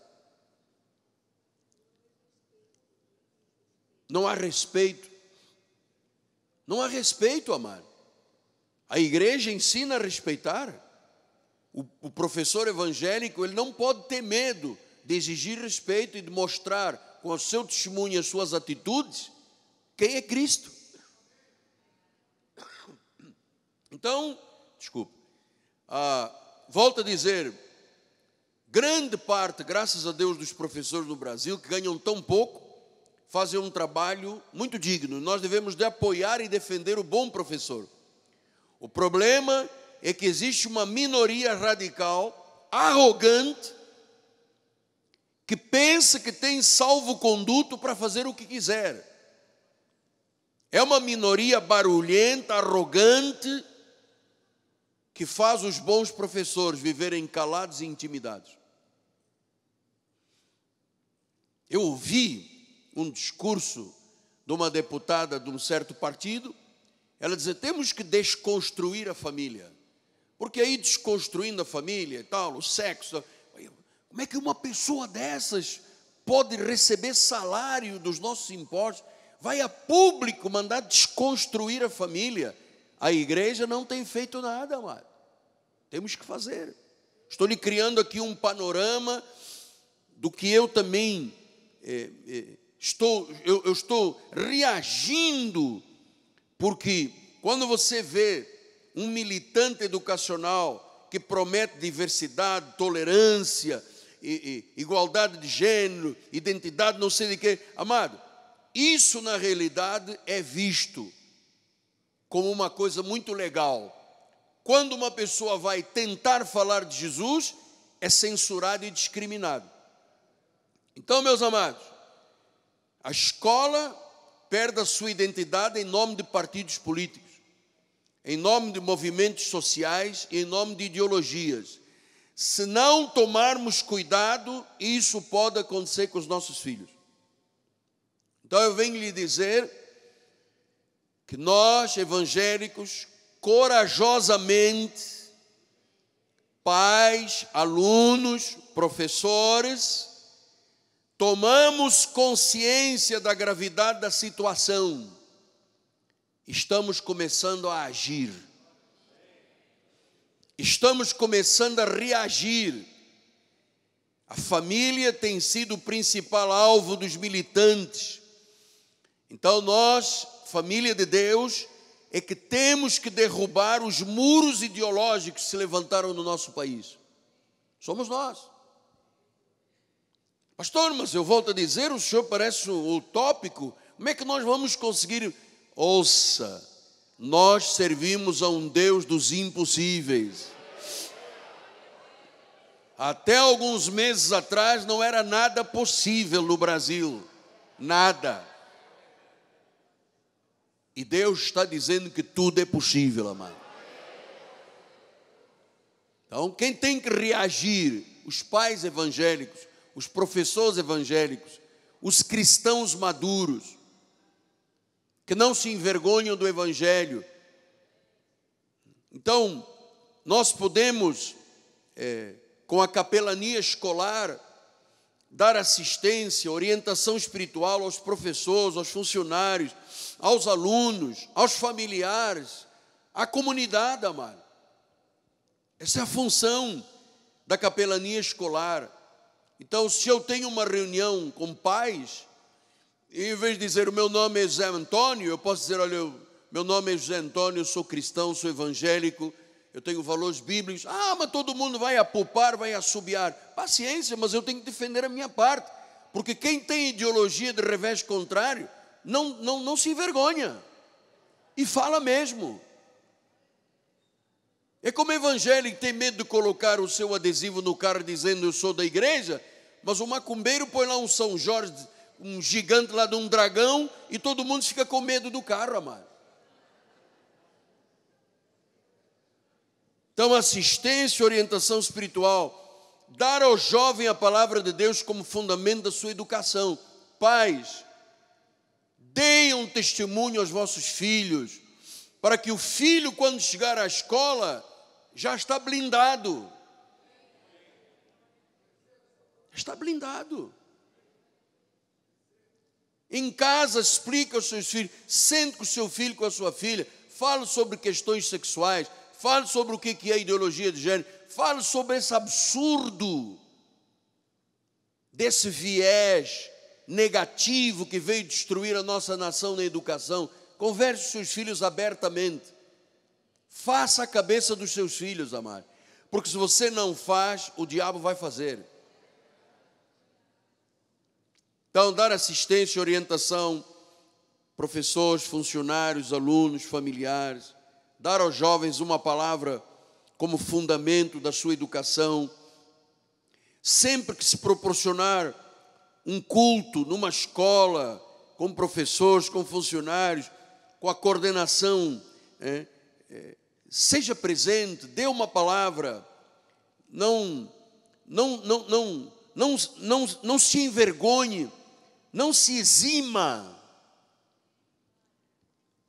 Speaker 1: não há respeito. Não há respeito, amado. A igreja ensina a respeitar. O, o professor evangélico, ele não pode ter medo de exigir respeito e de mostrar com o seu testemunho e as suas atitudes quem é Cristo. Então, desculpe, ah, volto a dizer, grande parte, graças a Deus, dos professores no Brasil que ganham tão pouco, fazer um trabalho muito digno. Nós devemos de apoiar e defender o bom professor. O problema é que existe uma minoria radical, arrogante, que pensa que tem salvo-conduto para fazer o que quiser. É uma minoria barulhenta, arrogante, que faz os bons professores viverem calados e intimidados. Eu ouvi um discurso de uma deputada de um certo partido, ela dizia: temos que desconstruir a família. Porque aí desconstruindo a família e tal, o sexo, como é que uma pessoa dessas pode receber salário dos nossos impostos? Vai a público mandar desconstruir a família. A igreja não tem feito nada, amado. Temos que fazer. Estou lhe criando aqui um panorama do que eu também é, é, estou, eu, eu estou reagindo, porque quando você vê um militante educacional que promete diversidade, tolerância, e, e, igualdade de gênero, identidade, não sei de quê, amado, isso na realidade é visto como uma coisa muito legal. Quando uma pessoa vai tentar falar de Jesus, é censurado e discriminado. Então, meus amados, a escola perde a sua identidade em nome de partidos políticos, em nome de movimentos sociais, e em nome de ideologias. Se não tomarmos cuidado, isso pode acontecer com os nossos filhos. Então eu venho lhe dizer que nós, evangélicos, corajosamente, pais, alunos, professores, tomamos consciência da gravidade da situação, estamos começando a agir, estamos começando a reagir. A família tem sido o principal alvo dos militantes. Então, nós, família de Deus, é que temos que derrubar os muros ideológicos que se levantaram no nosso país. Somos nós. Pastor, mas eu volto a dizer, o senhor parece utópico. Como é que nós vamos conseguir? Ouça, nós servimos a um Deus dos impossíveis. Até alguns meses atrás não era nada possível no Brasil. Nada. E Deus está dizendo que tudo é possível, amado. Então, quem tem que reagir? Os pais evangélicos os professores evangélicos, os cristãos maduros, que não se envergonham do Evangelho. Então, nós podemos, é, com a capelania escolar, dar assistência, orientação espiritual aos professores, aos funcionários, aos alunos, aos familiares, à comunidade, amado. Essa é a função da capelania escolar. Então, se eu tenho uma reunião com pais, em vez de dizer o meu nome é José Antônio, eu posso dizer, olha, meu nome é José Antônio, eu sou cristão, sou evangélico, eu tenho valores bíblicos. Ah, mas todo mundo vai apupar, vai assobiar. Paciência, mas eu tenho que defender a minha parte. Porque quem tem ideologia de revés contrário, não, não, não se envergonha. E fala mesmo. É como evangélico tem medo de colocar o seu adesivo no carro dizendo eu sou da igreja, mas o macumbeiro põe lá um São Jorge, um gigante lá de um dragão, e todo mundo fica com medo do carro, amado. Então, assistência, orientação espiritual, dar ao jovem a palavra de Deus como fundamento da sua educação. Pais, deem um testemunho aos vossos filhos, para que o filho, quando chegar à escola, já está blindado. Está blindado. Em casa, explica aos seus filhos, sente com o seu filho, com a sua filha, fale sobre questões sexuais, fale sobre o que é ideologia de gênero, fale sobre esse absurdo, desse viés negativo que veio destruir a nossa nação na educação. Converse com seus filhos abertamente. Faça a cabeça dos seus filhos, amado. Porque se você não faz, o diabo vai fazer. Então, dar assistência e orientação, professores, funcionários, alunos, familiares, dar aos jovens uma palavra como fundamento da sua educação. Sempre que se proporcionar um culto numa escola, com professores, com funcionários, com a coordenação, né, é, seja presente, dê uma palavra, não, não, não, não, não, não, não se envergonhe, não se exima,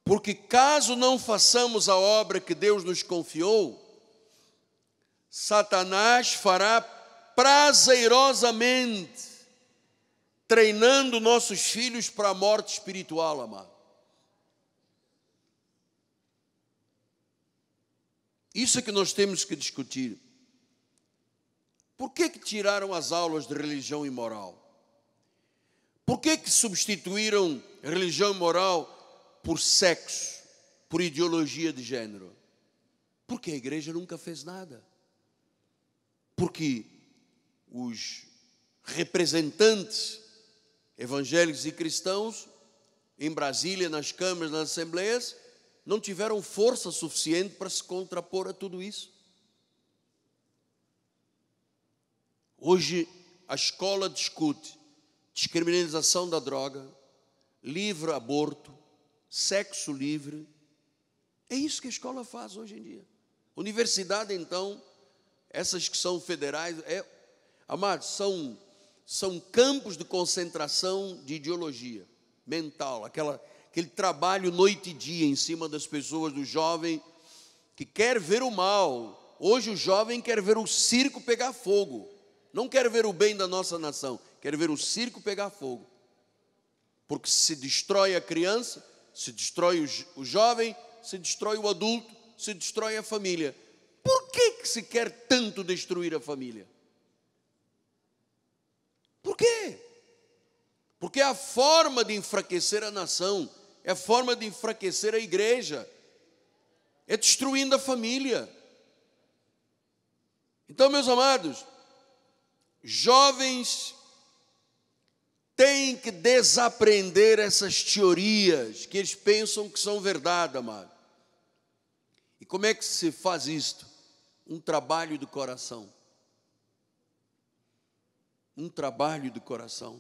Speaker 1: porque caso não façamos a obra que Deus nos confiou, Satanás fará prazerosamente, treinando nossos filhos para a morte espiritual, amado. Isso é que nós temos que discutir. Por que, é que tiraram as aulas de religião e moral? Por que, é que substituíram religião e moral por sexo, por ideologia de gênero? Porque a igreja nunca fez nada. Porque os representantes evangélicos e cristãos em Brasília, nas câmaras, nas assembleias, não tiveram força suficiente para se contrapor a tudo isso. Hoje a escola discute descriminalização da droga, livre aborto, sexo livre. É isso que a escola faz hoje em dia. Universidade, então, essas que são federais, é, amados, são, são campos de concentração de ideologia mental, aquela aquele trabalho noite e dia em cima das pessoas, do jovem que quer ver o mal. Hoje o jovem quer ver o circo pegar fogo, não quer ver o bem da nossa nação, quer ver o circo pegar fogo. Porque se destrói a criança, se destrói o jovem, se destrói o adulto, se destrói a família. Por que, que se quer tanto destruir a família? Por quê? Porque é a forma de enfraquecer a nação é forma de enfraquecer a igreja, é destruindo a família. Então, meus amados, jovens têm que desaprender essas teorias que eles pensam que são verdade, amado. E como é que se faz isto? Um trabalho do coração. Um trabalho do coração.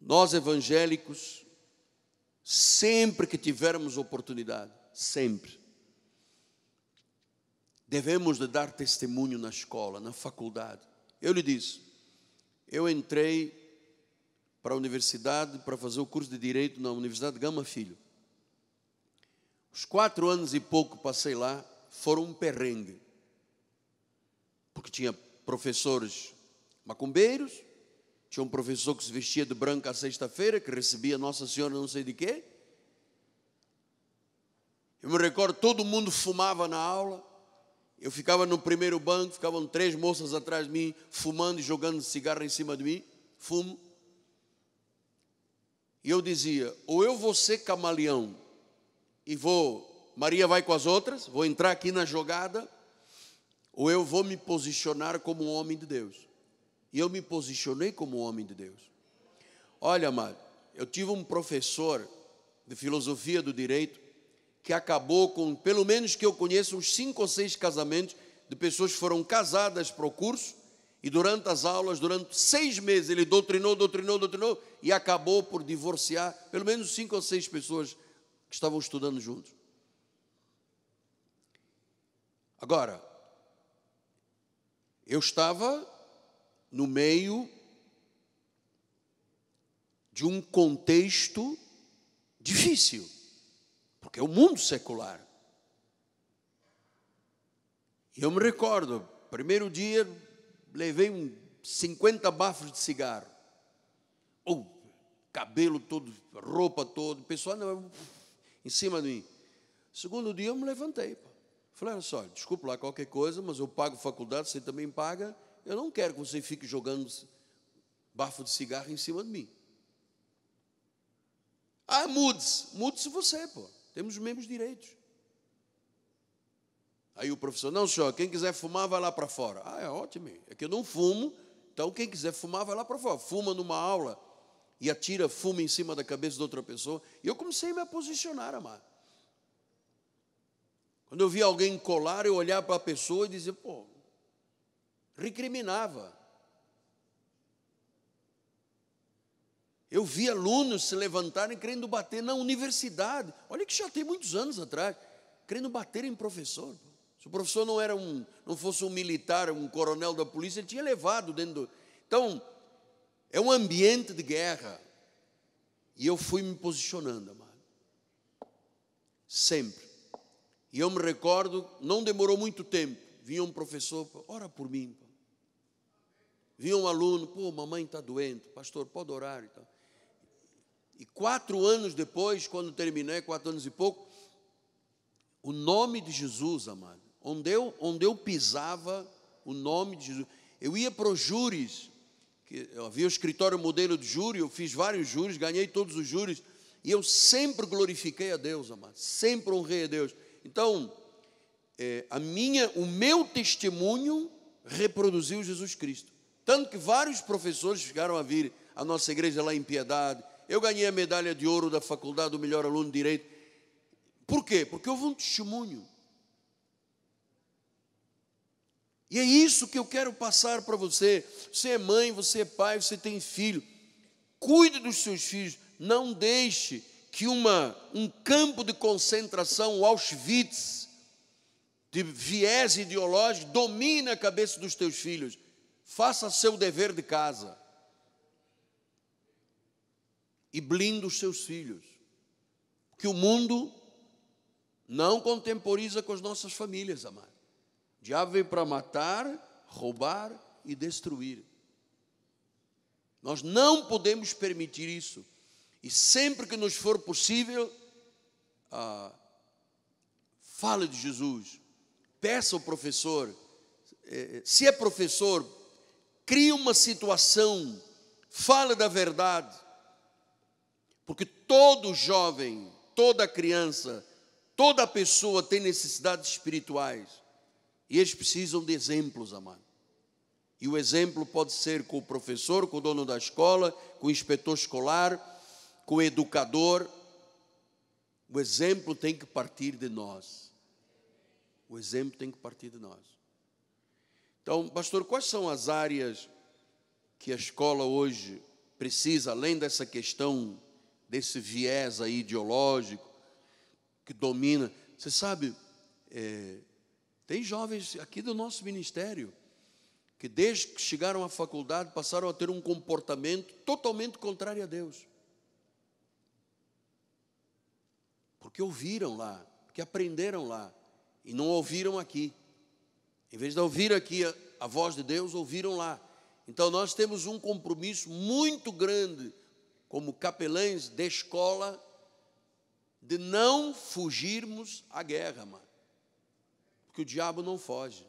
Speaker 1: Nós evangélicos sempre que tivermos oportunidade, sempre, devemos de dar testemunho na escola, na faculdade. Eu lhe disse, eu entrei para a universidade para fazer o curso de Direito na Universidade Gama Filho. Os quatro anos e pouco passei lá foram um perrengue, porque tinha professores macumbeiros, tinha um professor que se vestia de branco à sexta-feira, que recebia Nossa Senhora não sei de quê. Eu me recordo, todo mundo fumava na aula. Eu ficava no primeiro banco, ficavam três moças atrás de mim, fumando e jogando cigarro em cima de mim, fumo. E eu dizia: ou eu vou ser camaleão e vou, Maria vai com as outras, vou entrar aqui na jogada, ou eu vou me posicionar como um homem de Deus. E eu me posicionei como homem de Deus. Olha, amado, eu tive um professor de filosofia do direito que acabou com, pelo menos que eu conheço, uns cinco ou seis casamentos de pessoas que foram casadas para o curso e durante as aulas, durante seis meses, ele doutrinou, doutrinou, doutrinou e acabou por divorciar pelo menos cinco ou seis pessoas que estavam estudando juntos. Agora, eu estava no meio de um contexto difícil, porque é o mundo secular. E eu me recordo, primeiro dia, levei um 50 bafos de cigarro. Ou oh, cabelo todo, roupa toda, o pessoal não, em cima de mim. Segundo dia eu me levantei. Falei, olha só, desculpa lá qualquer coisa, mas eu pago faculdade, você também paga. Eu não quero que você fique jogando bafo de cigarro em cima de mim. Ah, é mude-se. Mude-se você, pô. Temos os mesmos direitos. Aí o professor, não, senhor, quem quiser fumar, vai lá para fora. Ah, é ótimo. É que eu não fumo, então quem quiser fumar, vai lá para fora. Fuma numa aula e atira fumo em cima da cabeça de outra pessoa. E eu comecei a me posicionar, amado. Quando eu via alguém colar, eu olhava para a pessoa e dizia, pô, recriminava. Eu vi alunos se levantarem querendo bater na universidade. Olha que já tem muitos anos atrás, querendo bater em professor. Se o professor não era um, não fosse um militar, um coronel da polícia, ele tinha levado dentro do. Então, é um ambiente de guerra. E eu fui me posicionando, amado. Sempre. E eu me recordo, não demorou muito tempo, vinha um professor, ora por mim. Vinha um aluno, pô, mamãe está doente, pastor, pode orar e tal. E quatro anos depois, quando terminei, quatro anos e pouco, o nome de Jesus, amado, onde eu, onde eu pisava, o nome de Jesus. Eu ia para os júris, que havia o escritório modelo de júri, eu fiz vários júris, ganhei todos os júris, e eu sempre glorifiquei a Deus, amado, sempre honrei a Deus. Então, é, a minha, o meu testemunho reproduziu Jesus Cristo. Tanto que vários professores chegaram a vir à nossa igreja lá em Piedade. Eu ganhei a medalha de ouro da faculdade do melhor aluno de direito. Por quê? Porque houve um testemunho. E é isso que eu quero passar para você. Você é mãe, você é pai, você tem filho. Cuide dos seus filhos. Não deixe que uma, um campo de concentração, o Auschwitz, de viés ideológico, domine a cabeça dos teus filhos faça seu dever de casa e blinda os seus filhos, que o mundo não contemporiza com as nossas famílias, amado. O diabo veio para matar, roubar e destruir. Nós não podemos permitir isso. E sempre que nos for possível, ah, fale de Jesus, peça ao professor, eh, eh, se é professor, cria uma situação, fala da verdade, porque todo jovem, toda criança, toda pessoa tem necessidades espirituais e eles precisam de exemplos, amado. E o exemplo pode ser com o professor, com o dono da escola, com o inspetor escolar, com o educador. O exemplo tem que partir de nós. O exemplo tem que partir de nós. Então, pastor, quais são as áreas que a escola hoje precisa, além dessa questão desse viés aí ideológico que domina? Você sabe, é, tem jovens aqui do nosso ministério que desde que chegaram à faculdade passaram a ter um comportamento totalmente contrário a Deus. Porque ouviram lá, porque aprenderam lá e não ouviram aqui. Em vez de ouvir aqui a, a voz de Deus, ouviram lá. Então nós temos um compromisso muito grande como capelães de escola de não fugirmos à guerra, mano. Porque o diabo não foge.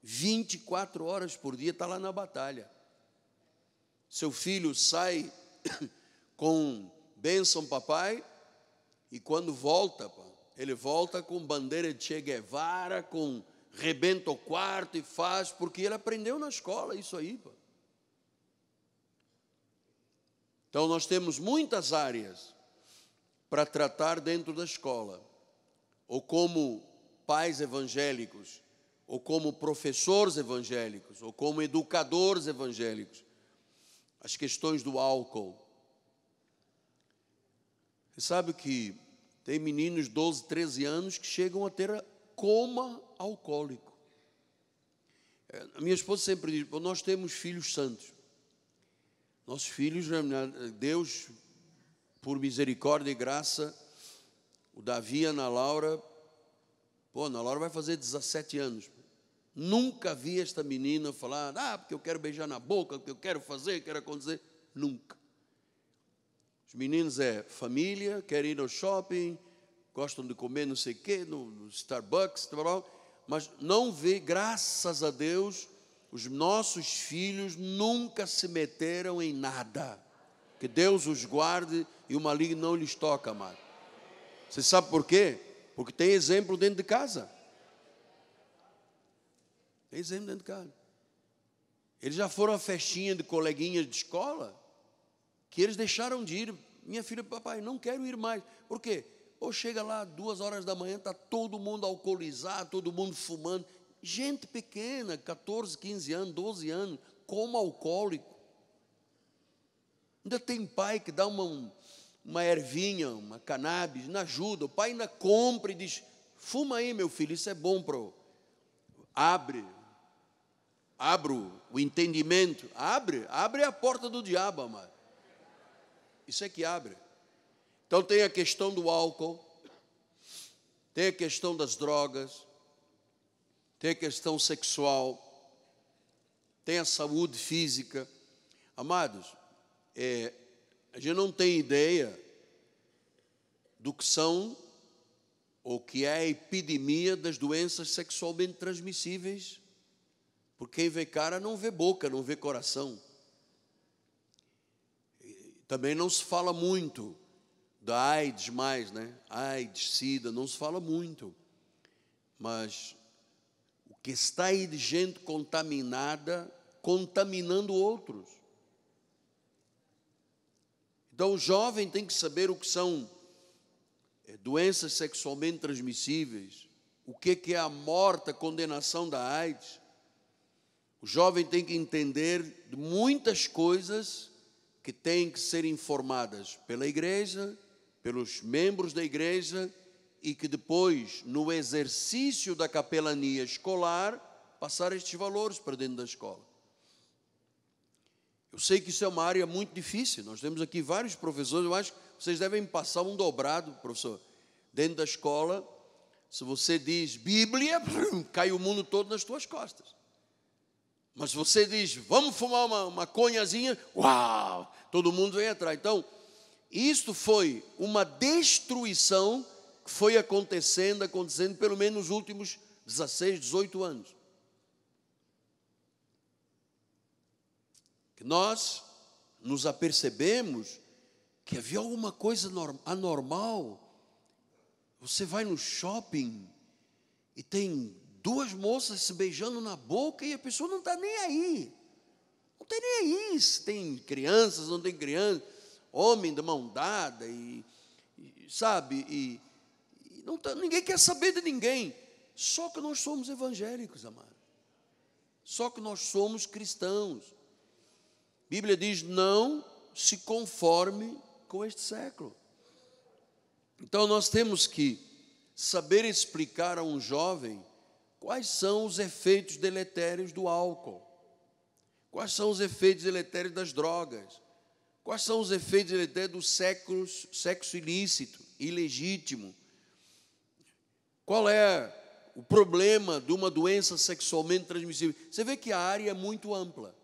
Speaker 1: 24 horas por dia está lá na batalha. Seu filho sai (coughs) com bênção, papai, e quando volta, ele volta com bandeira de Che Guevara, com rebenta o quarto e faz, porque ele aprendeu na escola isso aí. Pô. Então nós temos muitas áreas para tratar dentro da escola, ou como pais evangélicos, ou como professores evangélicos, ou como educadores evangélicos. As questões do álcool. Você sabe que tem meninos de 12, 13 anos que chegam a ter coma alcoólico. É, a minha esposa sempre diz: Nós temos filhos santos. Nossos filhos, Deus, por misericórdia e graça, o Davi e Ana Laura, pô, Ana Laura vai fazer 17 anos. Nunca vi esta menina falar, ah, porque eu quero beijar na boca, porque eu quero fazer, quero acontecer. Nunca. Os meninos é família, querem ir ao shopping, gostam de comer não sei o quê, no Starbucks, mas não vê, graças a Deus, os nossos filhos nunca se meteram em nada. Que Deus os guarde e o maligno não lhes toca, amado. Você sabe por quê? Porque tem exemplo dentro de casa. Tem exemplo dentro de casa. Eles já foram a festinha de coleguinhas de escola, que eles deixaram de ir. Minha filha, papai, não quero ir mais. Por quê? Ou chega lá duas horas da manhã, está todo mundo alcoolizado, todo mundo fumando. Gente pequena, 14, 15 anos, 12 anos, como alcoólico. Ainda tem pai que dá uma, uma ervinha, uma cannabis, não ajuda. O pai ainda compra e diz: fuma aí, meu filho, isso é bom para. Abre, abro o entendimento. Abre, abre a porta do diabo, amado. Isso é que abre. Então tem a questão do álcool, tem a questão das drogas, tem a questão sexual, tem a saúde física. Amados, é, a gente não tem ideia do que são ou que é a epidemia das doenças sexualmente transmissíveis. Porque quem vê cara não vê boca, não vê coração. Também não se fala muito da AIDS mais, né? AIDS, SIDA, não se fala muito. Mas o que está aí de gente contaminada, contaminando outros. Então o jovem tem que saber o que são é, doenças sexualmente transmissíveis, o que é a morte, a condenação da AIDS. O jovem tem que entender de muitas coisas que têm que ser informadas pela igreja, pelos membros da igreja e que depois, no exercício da capelania escolar, passar estes valores para dentro da escola. Eu sei que isso é uma área muito difícil. Nós temos aqui vários professores, eu acho que vocês devem passar um dobrado, professor. Dentro da escola, se você diz Bíblia, (laughs) cai o mundo todo nas tuas costas. Mas se você diz, vamos fumar uma conhazinha, uau, todo mundo vem atrás. Então, isto foi uma destruição que foi acontecendo, acontecendo pelo menos nos últimos 16, 18 anos. Que nós nos apercebemos que havia alguma coisa anormal. Você vai no shopping e tem duas moças se beijando na boca e a pessoa não está nem aí. Não tem nem aí se tem crianças, não tem crianças homem de mão dada, e, e sabe, e, e não tá, ninguém quer saber de ninguém. Só que nós somos evangélicos, amado. Só que nós somos cristãos. A Bíblia diz: não se conforme com este século. Então nós temos que saber explicar a um jovem quais são os efeitos deletérios do álcool, quais são os efeitos deletérios das drogas, Quais são os efeitos do sexo, sexo ilícito, ilegítimo? Qual é o problema de uma doença sexualmente transmissível? Você vê que a área é muito ampla.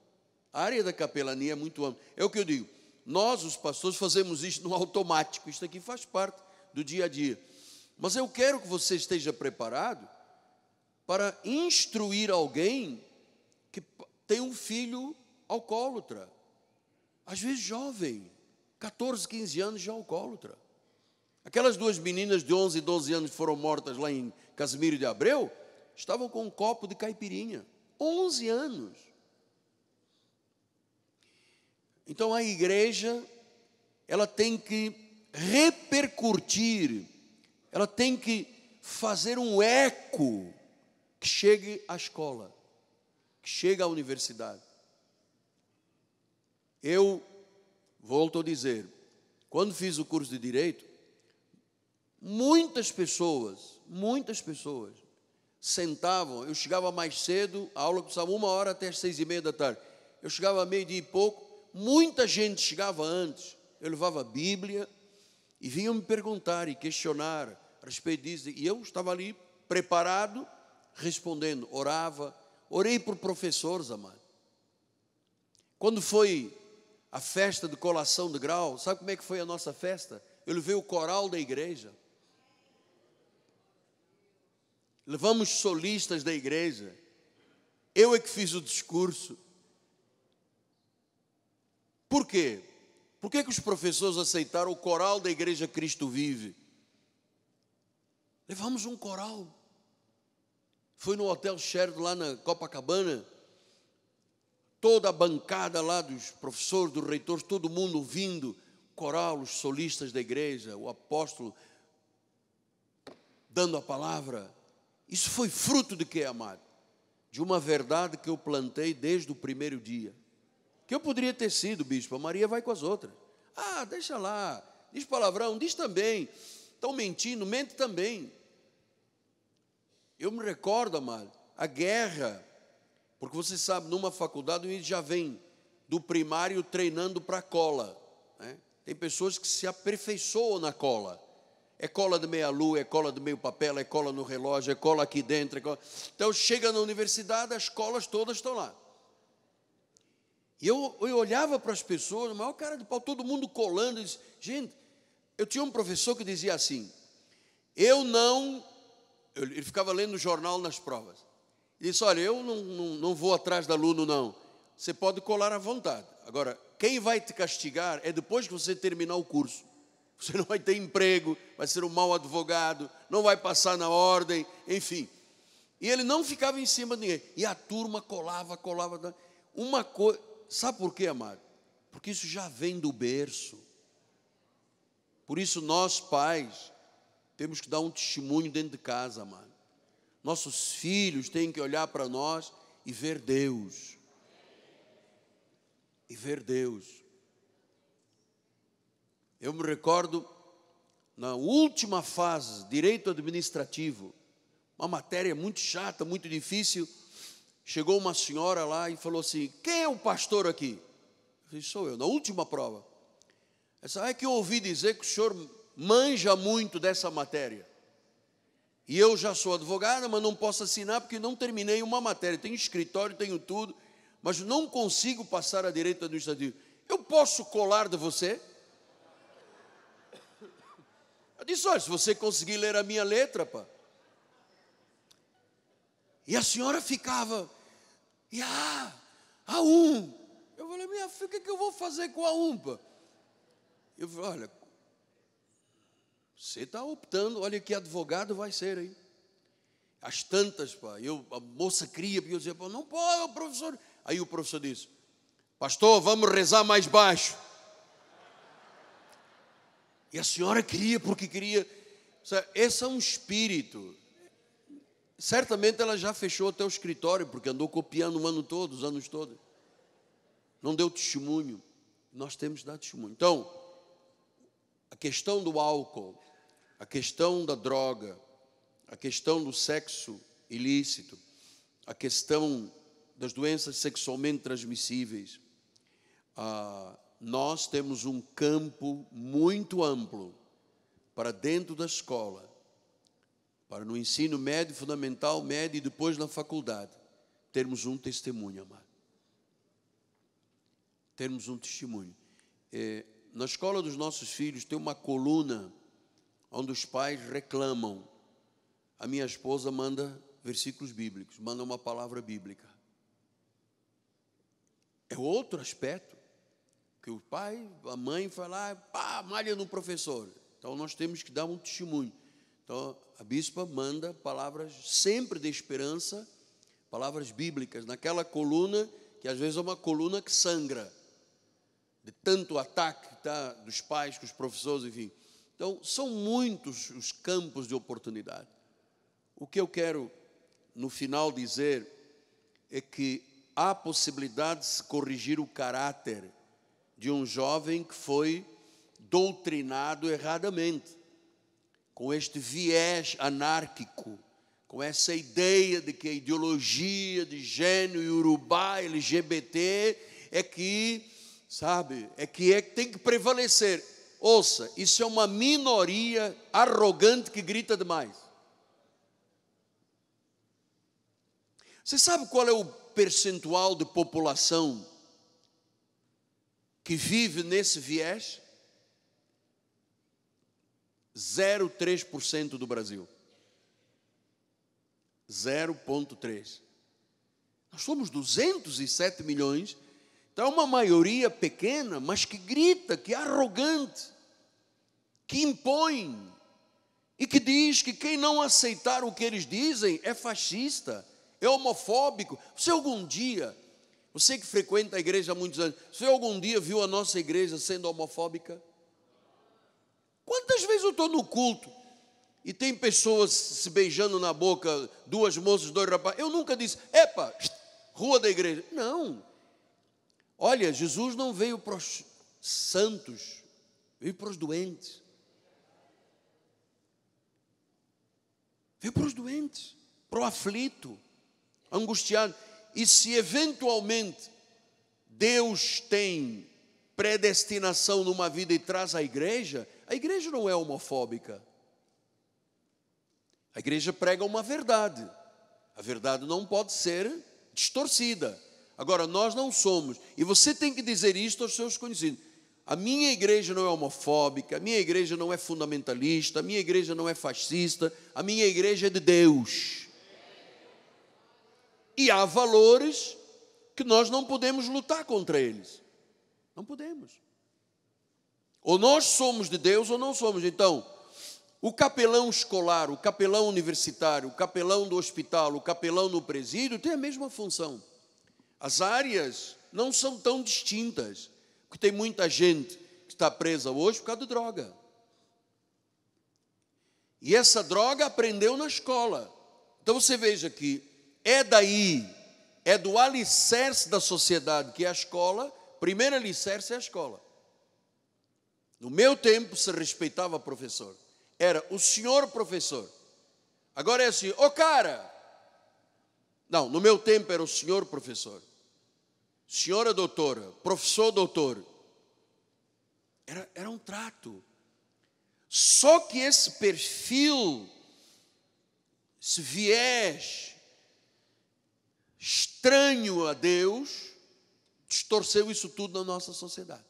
Speaker 1: A área da capelania é muito ampla. É o que eu digo. Nós, os pastores, fazemos isso no automático. Isso aqui faz parte do dia a dia. Mas eu quero que você esteja preparado para instruir alguém que tem um filho alcoólatra, às vezes jovem, 14, 15 anos, já é alcoólatra. Aquelas duas meninas de 11 e 12 anos que foram mortas lá em Casimiro de Abreu, estavam com um copo de caipirinha. 11 anos. Então a igreja, ela tem que repercutir, ela tem que fazer um eco que chegue à escola, que chegue à universidade eu volto a dizer, quando fiz o curso de direito, muitas pessoas, muitas pessoas sentavam, eu chegava mais cedo, a aula começava uma hora até as seis e meia da tarde. Eu chegava meio dia e pouco, muita gente chegava antes. Eu levava a Bíblia e vinham me perguntar e questionar a respeito disso. E eu estava ali preparado, respondendo, orava, orei por professores, amado. Quando foi a festa do colação do grau, sabe como é que foi a nossa festa? Eu levei o coral da igreja. Levamos solistas da igreja. Eu é que fiz o discurso. Por quê? Por que, é que os professores aceitaram o coral da igreja Cristo Vive? Levamos um coral. Foi no Hotel Sheraton, lá na Copacabana toda a bancada lá dos professores, dos reitores, todo mundo vindo, coral, os solistas da igreja, o apóstolo dando a palavra. Isso foi fruto de que, amado? De uma verdade que eu plantei desde o primeiro dia. Que eu poderia ter sido, bispo, a Maria vai com as outras. Ah, deixa lá, diz palavrão, diz também. Estão mentindo, mente também. Eu me recordo, amado, a guerra porque você sabe, numa faculdade, ele já vem do primário treinando para cola. Né? Tem pessoas que se aperfeiçoam na cola. É cola de meia-lua, é cola de meio papel, é cola no relógio, é cola aqui dentro. É cola... Então, chega na universidade, as colas todas estão lá. E eu, eu olhava para as pessoas, o maior cara de pau, todo mundo colando. Disse, Gente, eu tinha um professor que dizia assim: Eu não. Ele ficava lendo o jornal nas provas disse: Olha, eu não, não, não vou atrás da aluno, não. Você pode colar à vontade. Agora, quem vai te castigar é depois que você terminar o curso. Você não vai ter emprego, vai ser um mau advogado, não vai passar na ordem, enfim. E ele não ficava em cima de ninguém. E a turma colava, colava. Uma coisa. Sabe por quê, amado? Porque isso já vem do berço. Por isso, nós, pais, temos que dar um testemunho dentro de casa, amado. Nossos filhos têm que olhar para nós e ver Deus. E ver Deus. Eu me recordo na última fase, direito administrativo, uma matéria muito chata, muito difícil. Chegou uma senhora lá e falou assim: Quem é o pastor aqui? Eu disse: Sou eu, na última prova. Essa ah, é que eu ouvi dizer que o senhor manja muito dessa matéria. E eu já sou advogada, mas não posso assinar porque não terminei uma matéria. Tenho escritório, tenho tudo, mas não consigo passar a direito administrativo. Eu posso colar de você? Eu disse: olha, se você conseguir ler a minha letra, pá. E a senhora ficava, e a, a um. Eu falei: minha filha, o que, é que eu vou fazer com a um, pá? Eu falei: olha, você está optando, olha que advogado vai ser, hein? As tantas, pá. Eu, a moça cria, e eu dizia, pá, não pode, professor. Aí o professor disse, pastor, vamos rezar mais baixo. E a senhora queria porque queria. Esse é um espírito. Certamente ela já fechou até o escritório, porque andou copiando o ano todo, os anos todos. Não deu testemunho. Nós temos de dar testemunho. Então, a questão do álcool a questão da droga, a questão do sexo ilícito, a questão das doenças sexualmente transmissíveis, ah, nós temos um campo muito amplo para dentro da escola, para no ensino médio, fundamental, médio e depois na faculdade, termos um testemunho, amado. Termos um testemunho. Eh, na escola dos nossos filhos tem uma coluna onde os pais reclamam. A minha esposa manda versículos bíblicos, manda uma palavra bíblica. É outro aspecto que o pai, a mãe fala, ah, pá, malha no professor. Então nós temos que dar um testemunho. Então a bispa manda palavras sempre de esperança, palavras bíblicas, naquela coluna que às vezes é uma coluna que sangra, de tanto ataque tá, dos pais, com os professores, enfim. Então, são muitos os campos de oportunidade. O que eu quero, no final, dizer é que há possibilidade de se corrigir o caráter de um jovem que foi doutrinado erradamente, com este viés anárquico, com essa ideia de que a ideologia de gênio urubá LGBT é que, sabe, é que é que tem que prevalecer. Ouça, isso é uma minoria arrogante que grita demais. Você sabe qual é o percentual de população que vive nesse viés? 0,3% do Brasil. 0,3%. Nós somos 207 milhões, então é uma maioria pequena, mas que grita, que é arrogante que impõem e que diz que quem não aceitar o que eles dizem é fascista, é homofóbico. Você algum dia, você que frequenta a igreja há muitos anos, você algum dia viu a nossa igreja sendo homofóbica? Quantas vezes eu estou no culto e tem pessoas se beijando na boca, duas moças, dois rapazes? Eu nunca disse, epa, rua da igreja. Não. Olha, Jesus não veio para os santos, veio para os doentes. Veio para os doentes, para o aflito, angustiado. E se eventualmente Deus tem predestinação numa vida e traz a igreja, a igreja não é homofóbica. A igreja prega uma verdade. A verdade não pode ser distorcida. Agora, nós não somos. E você tem que dizer isto aos seus conhecidos. A minha igreja não é homofóbica, a minha igreja não é fundamentalista, a minha igreja não é fascista, a minha igreja é de Deus. E há valores que nós não podemos lutar contra eles. Não podemos. Ou nós somos de Deus ou não somos. Então, o capelão escolar, o capelão universitário, o capelão do hospital, o capelão no presídio tem a mesma função. As áreas não são tão distintas. Porque tem muita gente que está presa hoje por causa de droga. E essa droga aprendeu na escola. Então você veja que é daí, é do alicerce da sociedade, que é a escola, primeiro alicerce é a escola. No meu tempo se respeitava professor. Era o senhor professor. Agora é assim, ô oh, cara. Não, no meu tempo era o senhor professor senhora doutora, professor doutor. Era, era um trato. Só que esse perfil, esse viés estranho a Deus, distorceu isso tudo na nossa sociedade.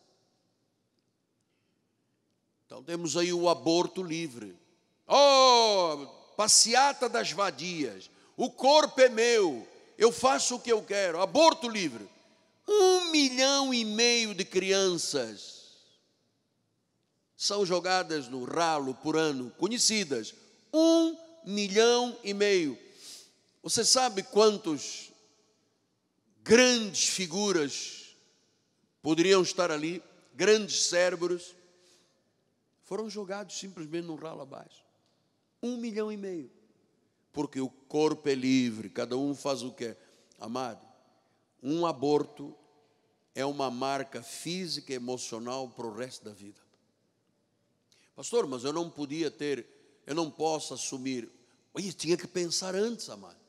Speaker 1: Então temos aí o aborto livre. Oh, passeata das vadias. O corpo é meu. Eu faço o que eu quero. Aborto livre. Um milhão e meio de crianças são jogadas no ralo por ano, conhecidas. Um milhão e meio. Você sabe quantos grandes figuras poderiam estar ali, grandes cérebros, foram jogados simplesmente no ralo abaixo? Um milhão e meio. Porque o corpo é livre, cada um faz o que é. Amado, um aborto é uma marca física e emocional para o resto da vida. Pastor, mas eu não podia ter, eu não posso assumir. Olha, tinha que pensar antes, amado.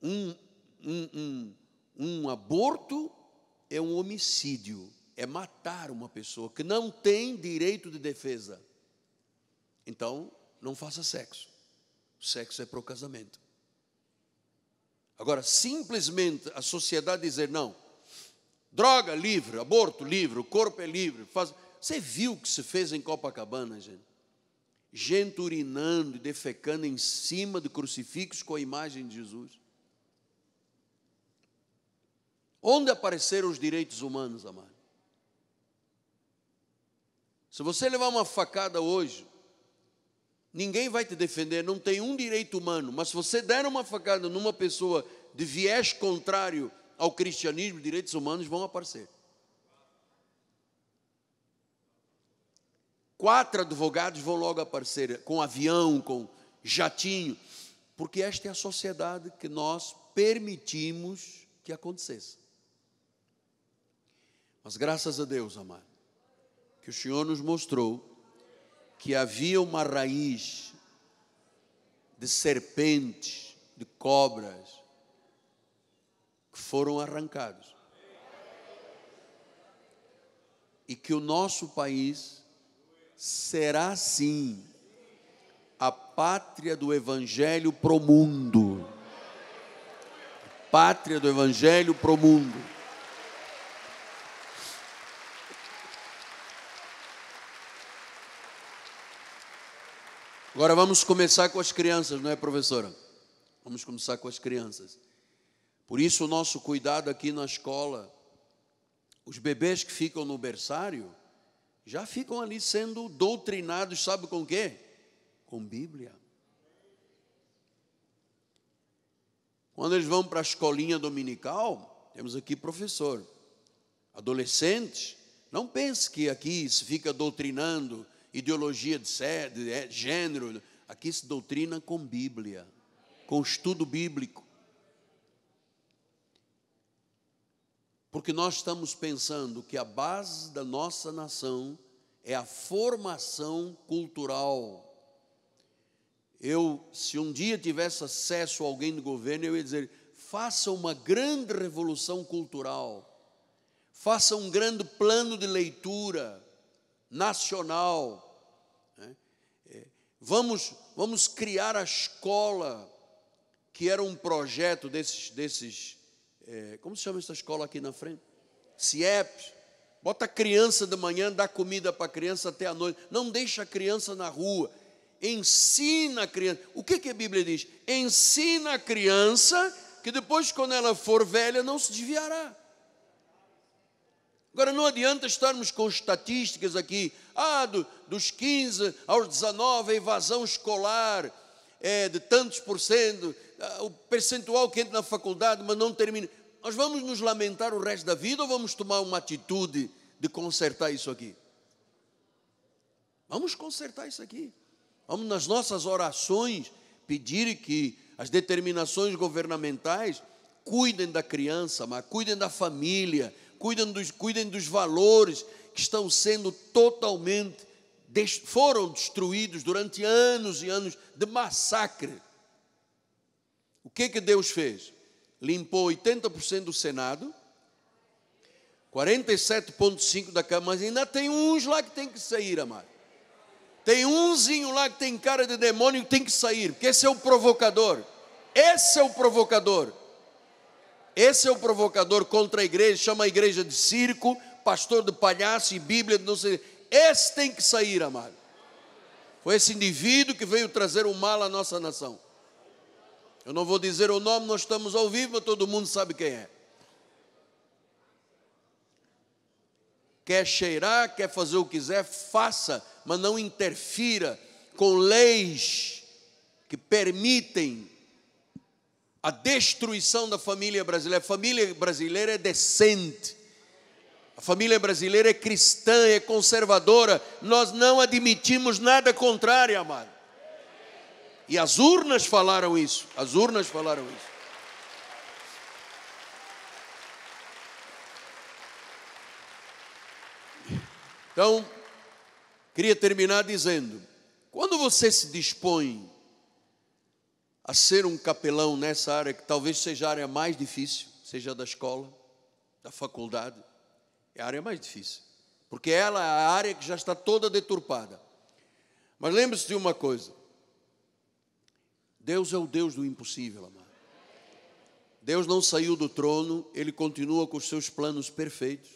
Speaker 1: Um, um, um, um aborto é um homicídio, é matar uma pessoa que não tem direito de defesa. Então, não faça sexo. Sexo é para o casamento. Agora, simplesmente a sociedade dizer não, droga livre, aborto livre, o corpo é livre. Faz... Você viu o que se fez em Copacabana, gente? Gente urinando e defecando em cima de crucifixos com a imagem de Jesus. Onde apareceram os direitos humanos, amado? Se você levar uma facada hoje, ninguém vai te defender, não tem um direito humano. Mas se você der uma facada numa pessoa de viés contrário ao cristianismo, direitos humanos vão aparecer. Quatro advogados vão logo aparecer, com avião, com jatinho, porque esta é a sociedade que nós permitimos que acontecesse. Mas graças a Deus, amado, que o Senhor nos mostrou que havia uma raiz de serpentes, de cobras, que foram arrancados. E que o nosso país será sim a pátria do evangelho pro mundo. Pátria do evangelho pro mundo. Agora vamos começar com as crianças, não é, professora? Vamos começar com as crianças. Por isso, o nosso cuidado aqui na escola. Os bebês que ficam no berçário já ficam ali sendo doutrinados, sabe com quê? Com Bíblia. Quando eles vão para a escolinha dominical, temos aqui professor. Adolescentes, não pense que aqui se fica doutrinando ideologia de, de é, gênero. Aqui se doutrina com Bíblia, com estudo bíblico. Porque nós estamos pensando que a base da nossa nação é a formação cultural. Eu, se um dia tivesse acesso a alguém do governo, eu ia dizer: faça uma grande revolução cultural, faça um grande plano de leitura nacional, Vamos, vamos criar a escola, que era um projeto desses, desses é, como se chama essa escola aqui na frente? CIEP. Bota a criança de manhã, dá comida para a criança até a noite. Não deixa a criança na rua. Ensina a criança. O que, que a Bíblia diz? Ensina a criança que depois, quando ela for velha, não se desviará. Agora, não adianta estarmos com estatísticas aqui. Ah, do, dos 15 aos 19, a evasão escolar é de tantos por cento, ah, o percentual que entra na faculdade, mas não termina. Nós vamos nos lamentar o resto da vida ou vamos tomar uma atitude de consertar isso aqui? Vamos consertar isso aqui. Vamos, nas nossas orações, pedir que as determinações governamentais cuidem da criança, mas cuidem da família, cuidem dos, cuidem dos valores que estão sendo totalmente, foram destruídos durante anos e anos de massacre. O que é que Deus fez? Limpou 80% do Senado, 47,5% da Câmara, mas ainda tem uns lá que tem que sair, amado. Tem umzinho lá que tem cara de demônio que tem que sair, porque esse é o provocador. Esse é o provocador. Esse é o provocador contra a igreja, chama a igreja de circo, pastor do palhaço e Bíblia, não sei. Esse tem que sair, amado. Foi esse indivíduo que veio trazer o mal à nossa nação. Eu não vou dizer o nome, nós estamos ao vivo, mas todo mundo sabe quem é. Quer cheirar, quer fazer o que quiser, faça, mas não interfira com leis que permitem a destruição da família brasileira. A família brasileira é decente. A família brasileira é cristã, é conservadora. Nós não admitimos nada contrário, amado. E as urnas falaram isso. As urnas falaram isso. Então, queria terminar dizendo: quando você se dispõe a ser um capelão nessa área, que talvez seja a área mais difícil, seja da escola, da faculdade, é a área mais difícil, porque ela é a área que já está toda deturpada. Mas lembre-se de uma coisa: Deus é o Deus do impossível, amado. Deus não saiu do trono, ele continua com os seus planos perfeitos.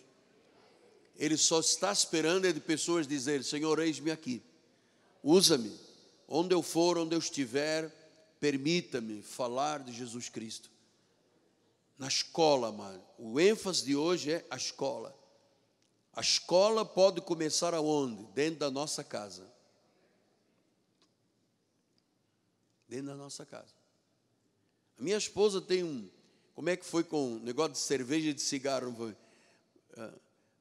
Speaker 1: Ele só está esperando é de pessoas dizerem: Senhor, eis-me aqui, usa-me, onde eu for, onde eu estiver Permita-me falar de Jesus Cristo. Na escola, mano. O ênfase de hoje é a escola. A escola pode começar aonde? Dentro da nossa casa. Dentro da nossa casa. A minha esposa tem um. Como é que foi com o negócio de cerveja e de cigarro? Foi? É,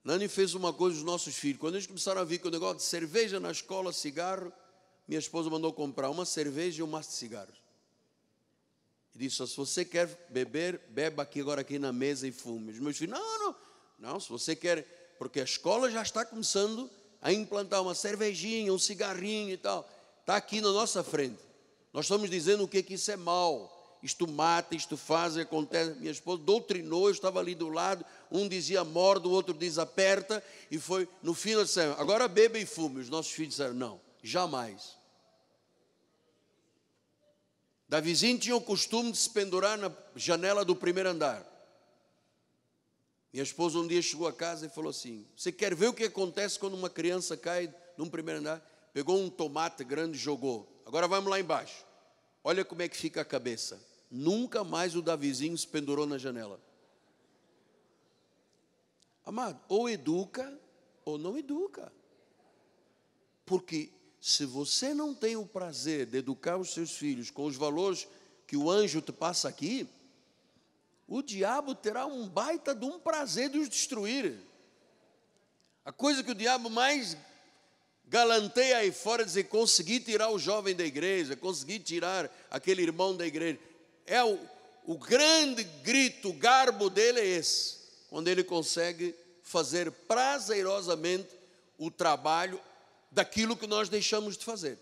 Speaker 1: Nani fez uma coisa dos nossos filhos. Quando eles começaram a vir com o negócio de cerveja na escola, cigarro, minha esposa mandou comprar uma cerveja e um maço de cigarros. Ele disse: Se você quer beber, beba aqui agora aqui na mesa e fume. Os meus filhos: Não, não, não, se você quer, porque a escola já está começando a implantar uma cervejinha, um cigarrinho e tal, está aqui na nossa frente. Nós estamos dizendo o que, que isso é mal. Isto mata, isto faz, acontece. Minha esposa doutrinou, eu estava ali do lado. Um dizia morda, o outro diz aperta. E foi, no fim, ela disse, agora beba e fume. Os nossos filhos disseram, não, jamais. Davizinho tinha o costume de se pendurar na janela do primeiro andar. Minha esposa um dia chegou a casa e falou assim: Você quer ver o que acontece quando uma criança cai num primeiro andar? Pegou um tomate grande e jogou. Agora vamos lá embaixo. Olha como é que fica a cabeça. Nunca mais o Davizinho se pendurou na janela. Amado, ou educa ou não educa. Porque se você não tem o prazer de educar os seus filhos com os valores que o anjo te passa aqui, o diabo terá um baita de um prazer de os destruir. A coisa que o diabo mais galanteia aí fora, é dizer, consegui tirar o jovem da igreja, consegui tirar aquele irmão da igreja. É o, o grande grito, o garbo dele é esse, quando ele consegue fazer prazerosamente o trabalho daquilo que nós deixamos de fazer.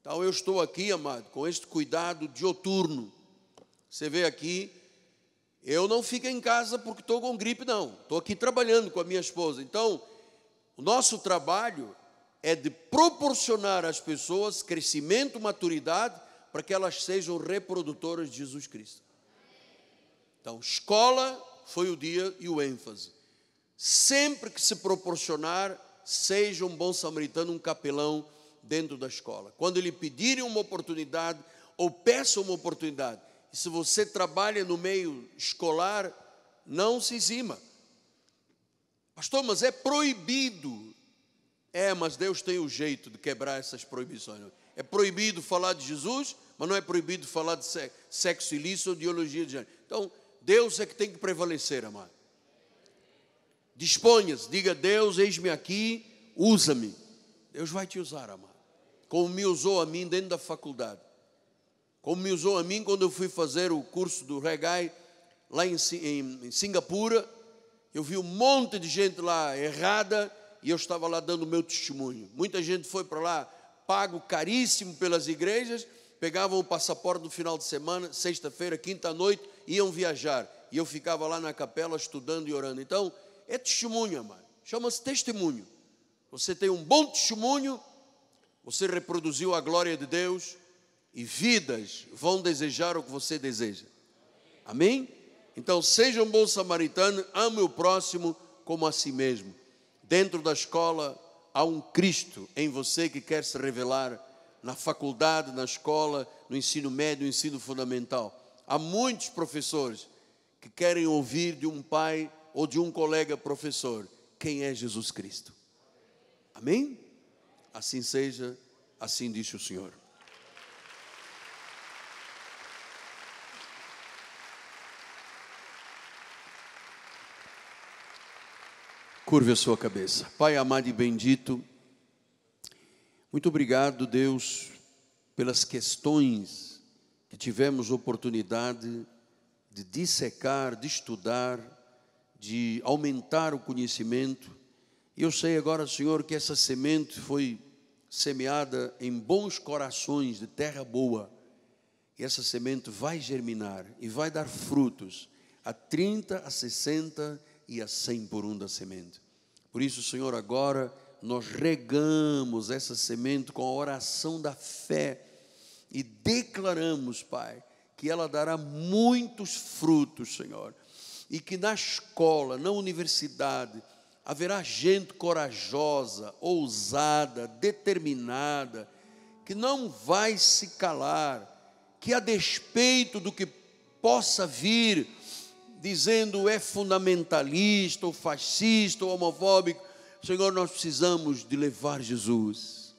Speaker 1: Então eu estou aqui, amado, com este cuidado dioturno. Você vê aqui, eu não fico em casa porque estou com gripe, não. Estou aqui trabalhando com a minha esposa. Então, o nosso trabalho é de proporcionar às pessoas crescimento, maturidade, para que elas sejam reprodutoras de Jesus Cristo. Então, escola foi o dia e o ênfase. Sempre que se proporcionar seja um bom samaritano, um capelão dentro da escola. Quando lhe pedirem uma oportunidade, ou peça uma oportunidade, se você trabalha no meio escolar, não se exima. Pastor, mas é proibido. É, mas Deus tem o um jeito de quebrar essas proibições. É proibido falar de Jesus, mas não é proibido falar de sexo ilícito ou ideologia de gênero. Então, Deus é que tem que prevalecer, amado. Disponha-se, diga: Deus, eis-me aqui, usa-me. Deus vai te usar, amado. Como me usou a mim dentro da faculdade. Como me usou a mim quando eu fui fazer o curso do Regai lá em, em, em Singapura. Eu vi um monte de gente lá errada e eu estava lá dando o meu testemunho. Muita gente foi para lá, pago caríssimo pelas igrejas, pegavam o passaporte no final de semana, sexta-feira, quinta-noite, iam viajar. E eu ficava lá na capela estudando e orando. Então, é testemunho, amado. Chama-se testemunho. Você tem um bom testemunho, você reproduziu a glória de Deus e vidas vão desejar o que você deseja. Amém? Então, seja um bom samaritano, ame o próximo como a si mesmo. Dentro da escola há um Cristo em você que quer se revelar na faculdade, na escola, no ensino médio, no ensino fundamental. Há muitos professores que querem ouvir de um pai ou de um colega professor quem é Jesus Cristo. Amém? Assim seja, assim diz o Senhor. Curve a sua cabeça. Pai amado e bendito, muito obrigado, Deus, pelas questões que tivemos oportunidade de dissecar, de estudar, de aumentar o conhecimento. E eu sei agora, Senhor, que essa semente foi semeada em bons corações de terra boa. E essa semente vai germinar e vai dar frutos a 30, a 60 e a 100 por um da semente. Por isso, Senhor, agora nós regamos essa semente com a oração da fé e declaramos, Pai, que ela dará muitos frutos, Senhor e que na escola, na universidade, haverá gente corajosa, ousada, determinada, que não vai se calar, que a despeito do que possa vir, dizendo é fundamentalista, ou fascista, ou homofóbico, Senhor, nós precisamos de levar Jesus.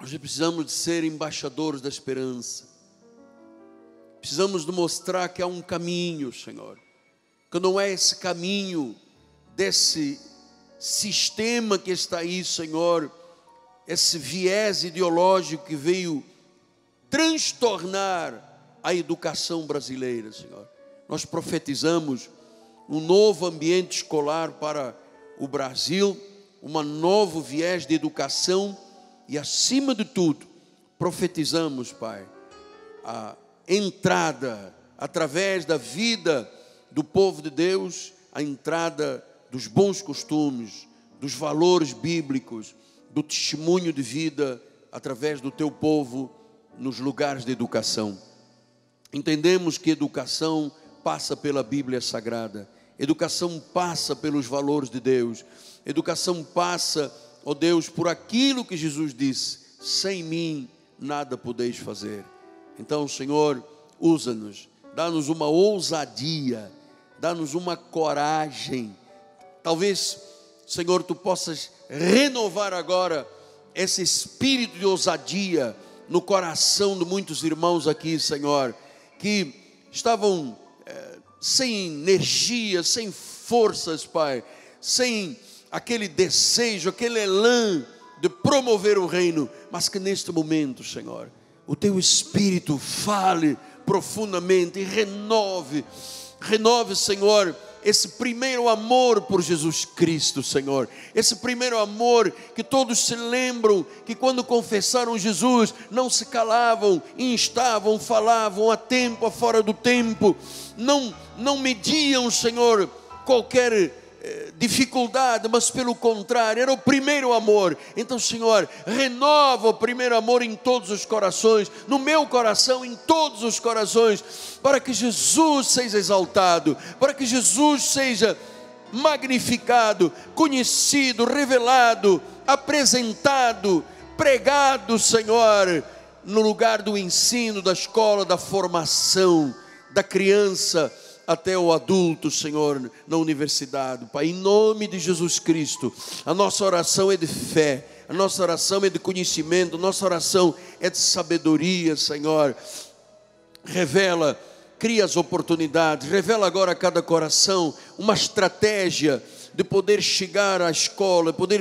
Speaker 1: Nós precisamos de ser embaixadores da esperança. Precisamos mostrar que há um caminho, Senhor. Que não é esse caminho desse sistema que está aí, Senhor, esse viés ideológico que veio transtornar a educação brasileira, Senhor. Nós profetizamos um novo ambiente escolar para o Brasil, um novo viés de educação e, acima de tudo, profetizamos, Pai, a entrada, através da vida do povo de Deus, a entrada dos bons costumes, dos valores bíblicos, do testemunho de vida através do teu povo nos lugares de educação. Entendemos que educação passa pela Bíblia Sagrada, educação passa pelos valores de Deus, educação passa, ó oh Deus, por aquilo que Jesus disse: sem mim nada podeis fazer. Então, Senhor, usa-nos, dá-nos uma ousadia, dá-nos uma coragem. Talvez, Senhor, tu possas renovar agora esse espírito de ousadia no coração de muitos irmãos aqui, Senhor, que estavam é, sem energia, sem forças, Pai, sem aquele desejo, aquele elan de promover o reino, mas que neste momento, Senhor, o teu espírito fale profundamente e renove, renove, Senhor, esse primeiro amor por Jesus Cristo, Senhor. Esse primeiro amor que todos se lembram que quando confessaram Jesus, não se calavam, instavam, falavam a tempo, a fora do tempo, não não mediam, Senhor, qualquer dificuldade, mas pelo contrário, era o primeiro amor. Então, Senhor, renova o primeiro amor em todos os corações, no meu coração, em todos os corações, para que Jesus seja exaltado, para que Jesus seja magnificado, conhecido, revelado, apresentado, pregado, Senhor, no lugar do ensino, da escola, da formação da criança até o adulto, Senhor, na universidade, Pai, em nome de Jesus Cristo. A nossa oração é de fé, a nossa oração é de conhecimento, a nossa oração é de sabedoria, Senhor. Revela, cria as oportunidades, revela agora a cada coração uma estratégia de poder chegar à escola, poder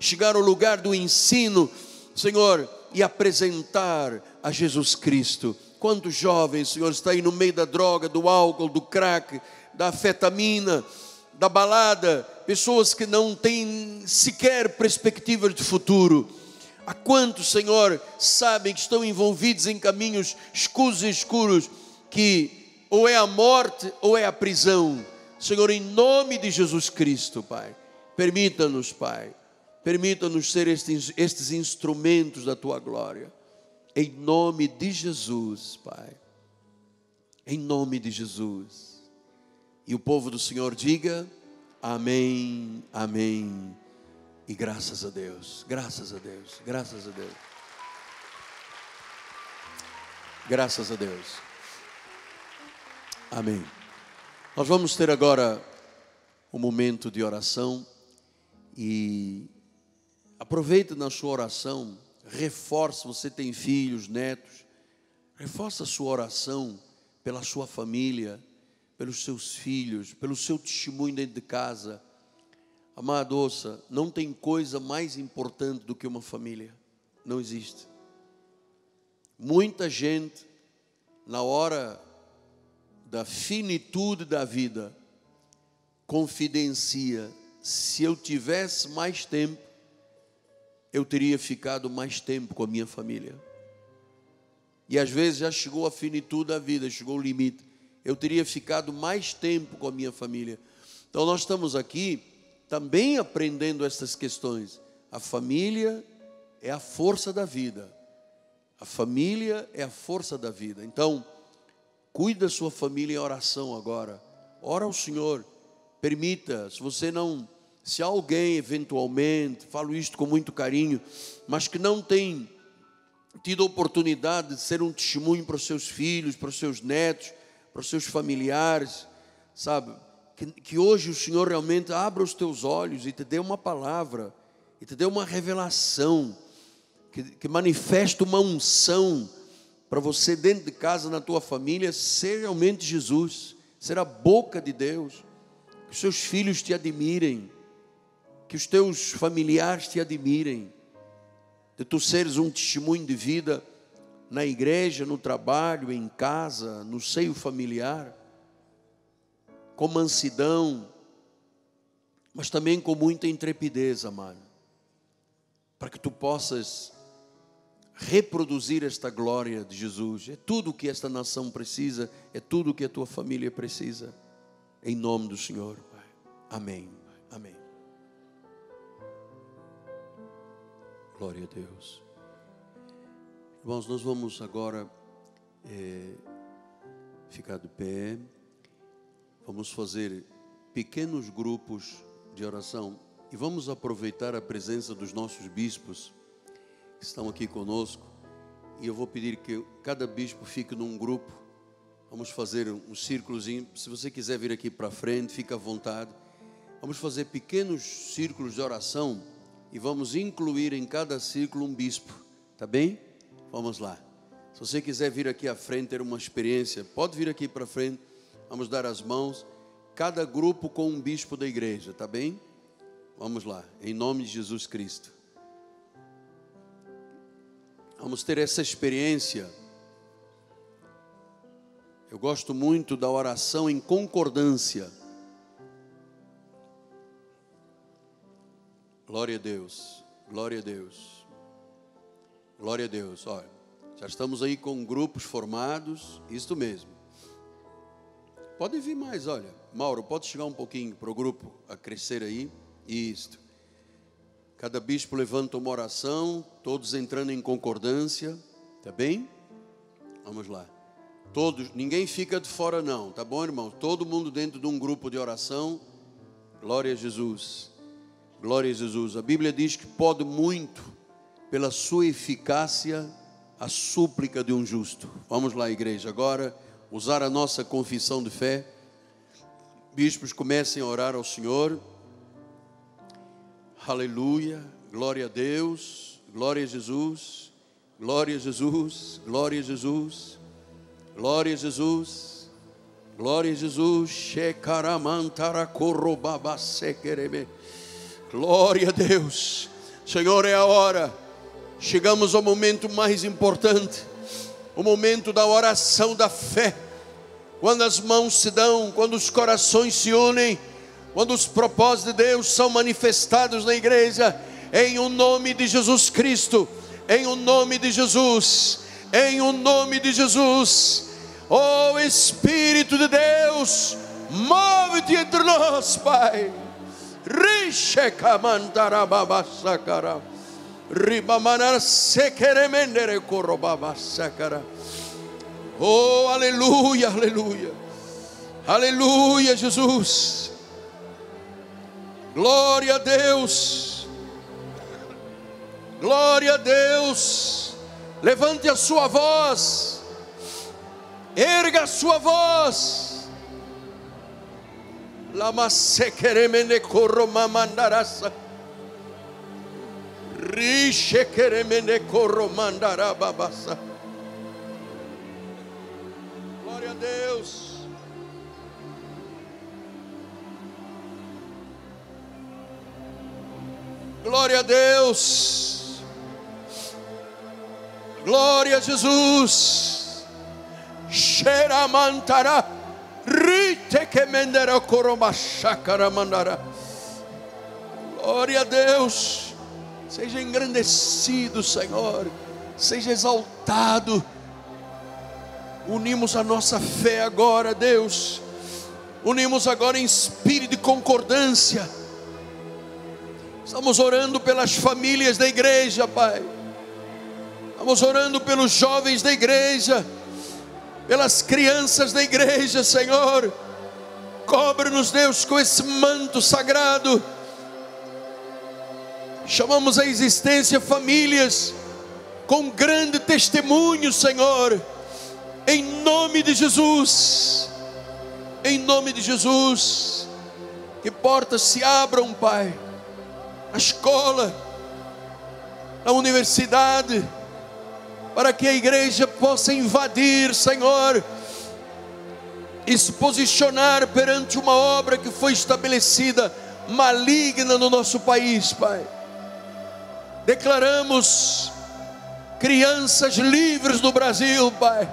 Speaker 1: chegar ao lugar do ensino, Senhor, e apresentar a Jesus Cristo Quantos jovens, Senhor, está aí no meio da droga, do álcool, do crack, da afetamina, da balada, pessoas que não têm sequer perspectiva de futuro. Há quantos, Senhor, sabem que estão envolvidos em caminhos escusos e escuros, que ou é a morte ou é a prisão. Senhor, em nome de Jesus Cristo, Pai, permita-nos, Pai, permita-nos ser estes, estes instrumentos da Tua glória em nome de Jesus, Pai. Em nome de Jesus. E o povo do Senhor diga: Amém, Amém. E graças a Deus, graças a Deus, graças a Deus. Graças a Deus. Amém. Nós vamos ter agora um momento de oração e aproveita na sua oração reforça, você tem filhos, netos, reforça a sua oração pela sua família, pelos seus filhos, pelo seu testemunho dentro de casa. Amada, ouça, não tem coisa mais importante do que uma família. Não existe. Muita gente, na hora da finitude da vida, confidencia: se eu tivesse mais tempo, eu teria ficado mais tempo com a minha família. E às vezes já chegou a finitude da vida, chegou o limite. Eu teria ficado mais tempo com a minha família. Então nós estamos aqui também aprendendo essas questões. A família é a força da vida. A família é a força da vida. Então, cuide da sua família em oração agora. Ora ao Senhor. Permita, se você não se alguém eventualmente, falo isto com muito carinho, mas que não tem tido a oportunidade de ser um testemunho para os seus filhos, para os seus netos, para os seus familiares, sabe? Que, que hoje o Senhor realmente abra os teus olhos e te dê uma palavra, e te dê uma revelação, que, que manifeste uma unção para você dentro de casa, na tua família, ser realmente Jesus, ser a boca de Deus, que os seus filhos te admirem que os teus familiares te admirem, de tu seres um testemunho de vida na igreja, no trabalho, em casa, no seio familiar, com mansidão, mas também com muita intrepidez, amado, para que tu possas reproduzir esta glória de Jesus. É tudo o que esta nação precisa, é tudo o que a tua família precisa. Em nome do Senhor, Amém. Glória a Deus. Irmãos, nós vamos agora é, ficar de pé. Vamos fazer pequenos grupos de oração e vamos aproveitar a presença dos nossos bispos que estão aqui conosco. E eu vou pedir que cada bispo fique num grupo. Vamos fazer um círculozinho. Se você quiser vir aqui para frente, fica à vontade. Vamos fazer pequenos círculos de oração e vamos incluir em cada ciclo um bispo, tá bem? Vamos lá. Se você quiser vir aqui à frente ter uma experiência, pode vir aqui para frente. Vamos dar as mãos. Cada grupo com um bispo da igreja, tá bem? Vamos lá, em nome de Jesus Cristo. Vamos ter essa experiência. Eu gosto muito da oração em concordância. Glória a Deus, glória a Deus, glória a Deus. Olha, já estamos aí com grupos formados, isto mesmo. Pode vir mais, olha. Mauro, pode chegar um pouquinho para o grupo a crescer aí? Isto. Cada bispo levanta uma oração, todos entrando em concordância, tá bem? Vamos lá. Todos, ninguém fica de fora não, tá bom, irmão? Todo mundo dentro de um grupo de oração. Glória a Jesus. Glória a Jesus. A Bíblia diz que pode muito pela sua eficácia a súplica de um justo. Vamos lá, igreja, agora usar a nossa confissão de fé. Bispos, comecem a orar ao Senhor. Aleluia, glória a Deus, glória a Jesus, glória a Jesus, glória a Jesus, glória a Jesus, glória a Jesus, Shekaramantara Korobaba Sekereme. Glória a Deus. Senhor, é a hora. Chegamos ao momento mais importante, o momento da oração da fé. Quando as mãos se dão, quando os corações se unem, quando os propósitos de Deus são manifestados na igreja, em o um nome de Jesus Cristo, em o um nome de Jesus, em o um nome de Jesus. Oh Espírito de Deus, move-te entre nós, Pai mendere Ribamanar baba korobabasakara. Oh, aleluia, aleluia. Aleluia, Jesus. Glória a Deus. Glória a Deus. Levante a sua voz. Erga a sua voz Lama se Lamasekeremene koroma mandarasa. Rishekeremene koroma mandarababasa. Glória a Deus. Glória a Deus. Glória a Jesus. Cheira mantarababasa. Glória a Deus. Seja engrandecido, Senhor. Seja exaltado. Unimos a nossa fé agora, Deus. Unimos agora em espírito de concordância. Estamos orando pelas famílias da igreja, Pai. Estamos orando pelos jovens da igreja pelas crianças da igreja, Senhor. Cobre-nos, Deus, com esse manto sagrado. Chamamos à existência famílias com grande testemunho, Senhor. Em nome de Jesus. Em nome de Jesus. Que portas se abram, Pai. Na escola, na universidade, para que a igreja possa invadir, Senhor, e se posicionar perante uma obra que foi estabelecida maligna no nosso país, Pai. Declaramos crianças livres no Brasil, Pai.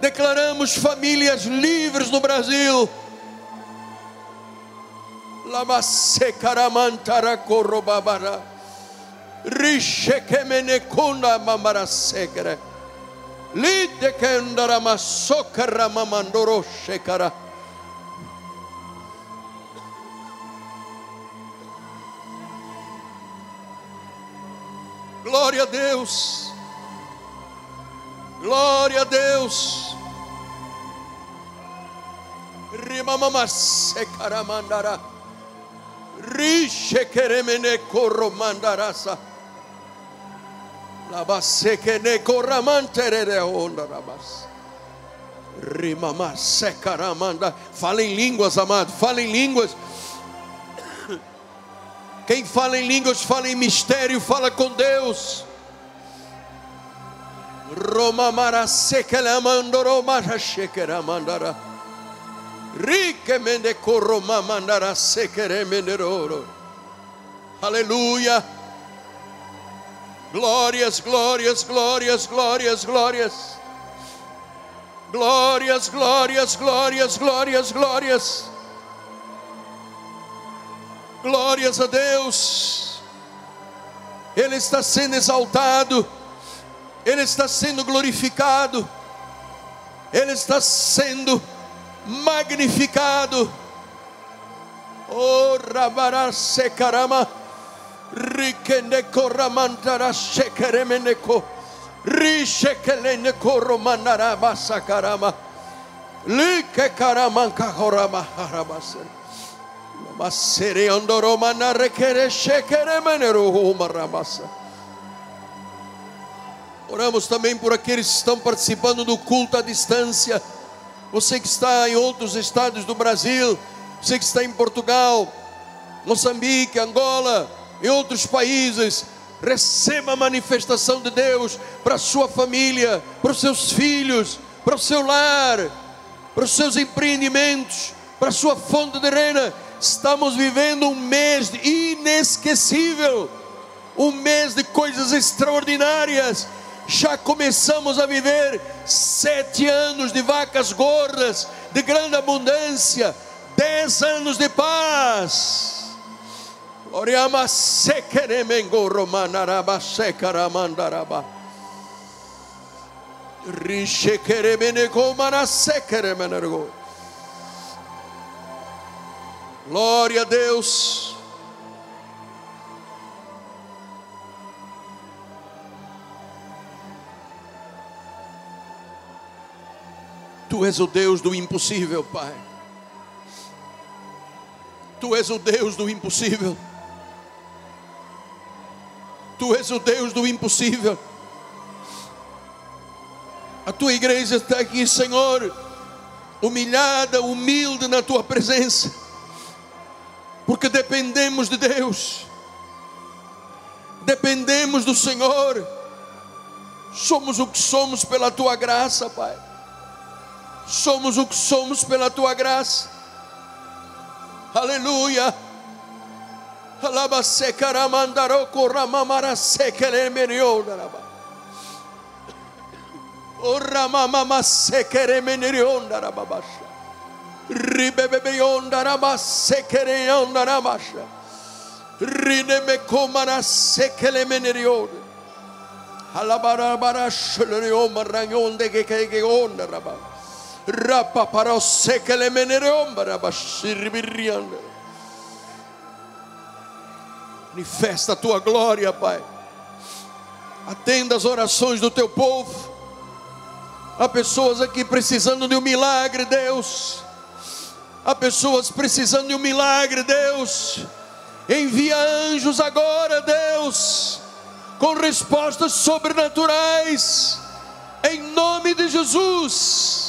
Speaker 1: Declaramos famílias livres no Brasil. Lamasecaramantaracorobabara mamara segre, Lide que andarama socarra mamandoro shekara. Glória a Deus. Glória a Deus. Rimamamasekaramandará. Rishekeremene corromandarasa. Fala em línguas, amado. Fala em línguas. Quem fala em línguas, fala em mistério, fala com Deus. Roma marasekelamandoro marashekeramandará. Rique mende corroma mandarasekeremendero. Aleluia. Glórias, glórias, glórias, glórias, glórias. Glórias, glórias, glórias, glórias, glórias. Glórias a Deus. Ele está sendo exaltado. Ele está sendo glorificado. Ele está sendo magnificado. Oh, rabará secarama. Rikeneko ramandara shekeremeneko. Rishekeleneko romanara masakarama. Like karamanka horama harabaser. Masere andoromana rekere shekeremenero homaramasa. Oramos também por aqueles que estão participando do culto à distância. Você que está em outros estados do Brasil, você que está em Portugal, Moçambique, Angola, em outros países. Receba a manifestação de Deus para a sua família, para os seus filhos, para o seu lar, para os seus empreendimentos, para a sua fonte de renda. Estamos vivendo um mês inesquecível, um mês de coisas extraordinárias. Já começamos a viver sete anos de vacas gordas, de grande abundância, dez anos de paz. Oriama sekeremengo romanaraba sekaramandaraba. Rishekeremenego menergo. Glória a Deus. Tu és o Deus do impossível, Pai. Tu és o Deus do impossível. Tu és o Deus do impossível. A tua igreja está aqui, Senhor, humilhada, humilde na tua presença, porque dependemos de Deus, dependemos do Senhor, somos o que somos pela tua graça, Pai, somos o que somos pela tua graça, aleluia. Alaba sekara mandaro kurama mara sekelen beniyor alaba. Orama mama sekere meniriyor alaba başa. Ribebebe yondara bas sekere yondara başa. Rineme komara sekele meniriyor. Halabara bara şöleniyor maran yonde gekege yondara bas. Rapa para sekele meniriyor bara başa. Manifesta a tua glória, Pai. Atenda as orações do teu povo. Há pessoas aqui precisando de um milagre, Deus. Há pessoas precisando de um milagre, Deus. Envia anjos agora, Deus, com respostas sobrenaturais, em nome de Jesus.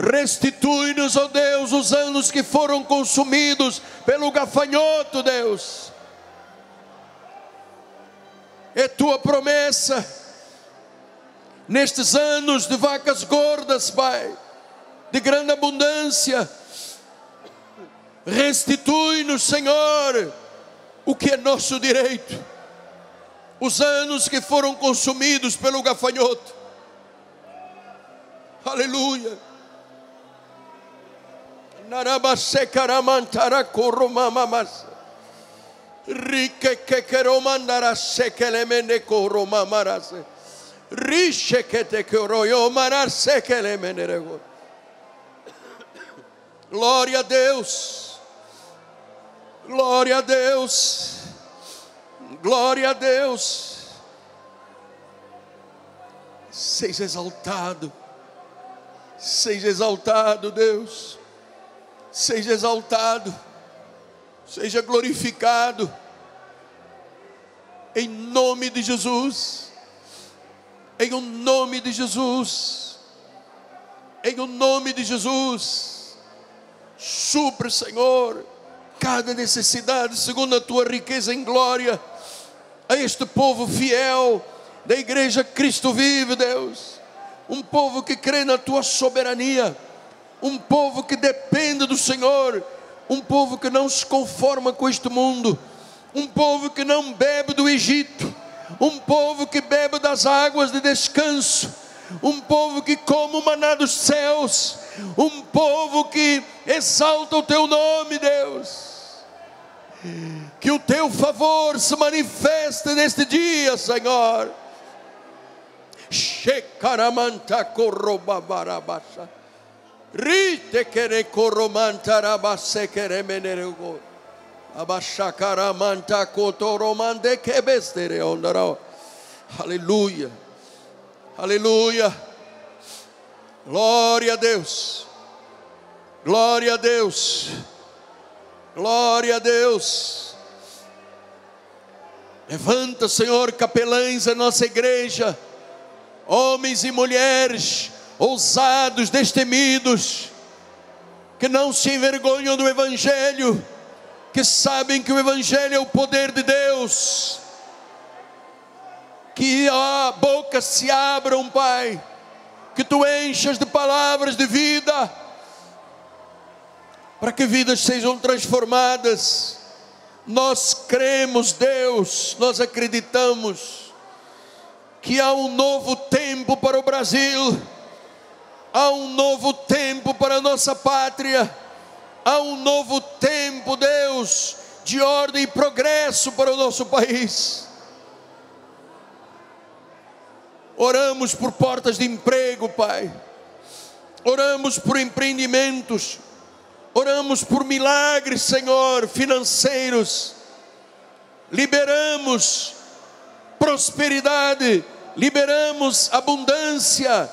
Speaker 1: Restitui-nos, ó oh Deus, os anos que foram consumidos pelo gafanhoto, Deus. É tua promessa, nestes anos de vacas gordas, Pai, de grande abundância, restitui-nos, Senhor, o que é nosso direito, os anos que foram consumidos pelo gafanhoto. Aleluia. Rique que quero mandar se que le mene coro mamarase. Riche que te quero yo marar que le menerego. Glória a Deus. Glória a Deus. Glória a Deus. Seja exaltado. Seja exaltado, Deus seja exaltado, seja glorificado, em nome de Jesus, em o nome de Jesus, em o nome de Jesus, supre, Senhor, cada necessidade, segundo a tua riqueza em glória, a este povo fiel da igreja Cristo vive, Deus, um povo que crê na tua soberania um povo que depende do Senhor, um povo que não se conforma com este mundo, um povo que não bebe do Egito, um povo que bebe das águas de descanso, um povo que come o maná dos céus, um povo que exalta o teu nome, Deus. Que o teu favor se manifeste neste dia, Senhor. Shekaramanta corrobabarabasha. Rite kere koromantara basse kere menerego. Abashakara manta kotoromande kebestere ondaro. Aleluia. Aleluia. Glória a Deus. Glória a Deus. Glória a Deus. Levanta, Senhor, capelães da nossa igreja, homens e mulheres ousados, destemidos, que não se envergonham do Evangelho, que sabem que o Evangelho é o poder de Deus, que a boca se abram, Pai, que tu enchas de palavras de vida, para que vidas sejam transformadas. Nós cremos, Deus, nós acreditamos que há um novo tempo para o Brasil Há um novo tempo para a nossa pátria. Há um novo tempo, Deus, de ordem e progresso para o nosso país. Oramos por portas de emprego, Pai. Oramos por empreendimentos. Oramos por milagres, Senhor, financeiros. Liberamos prosperidade, liberamos abundância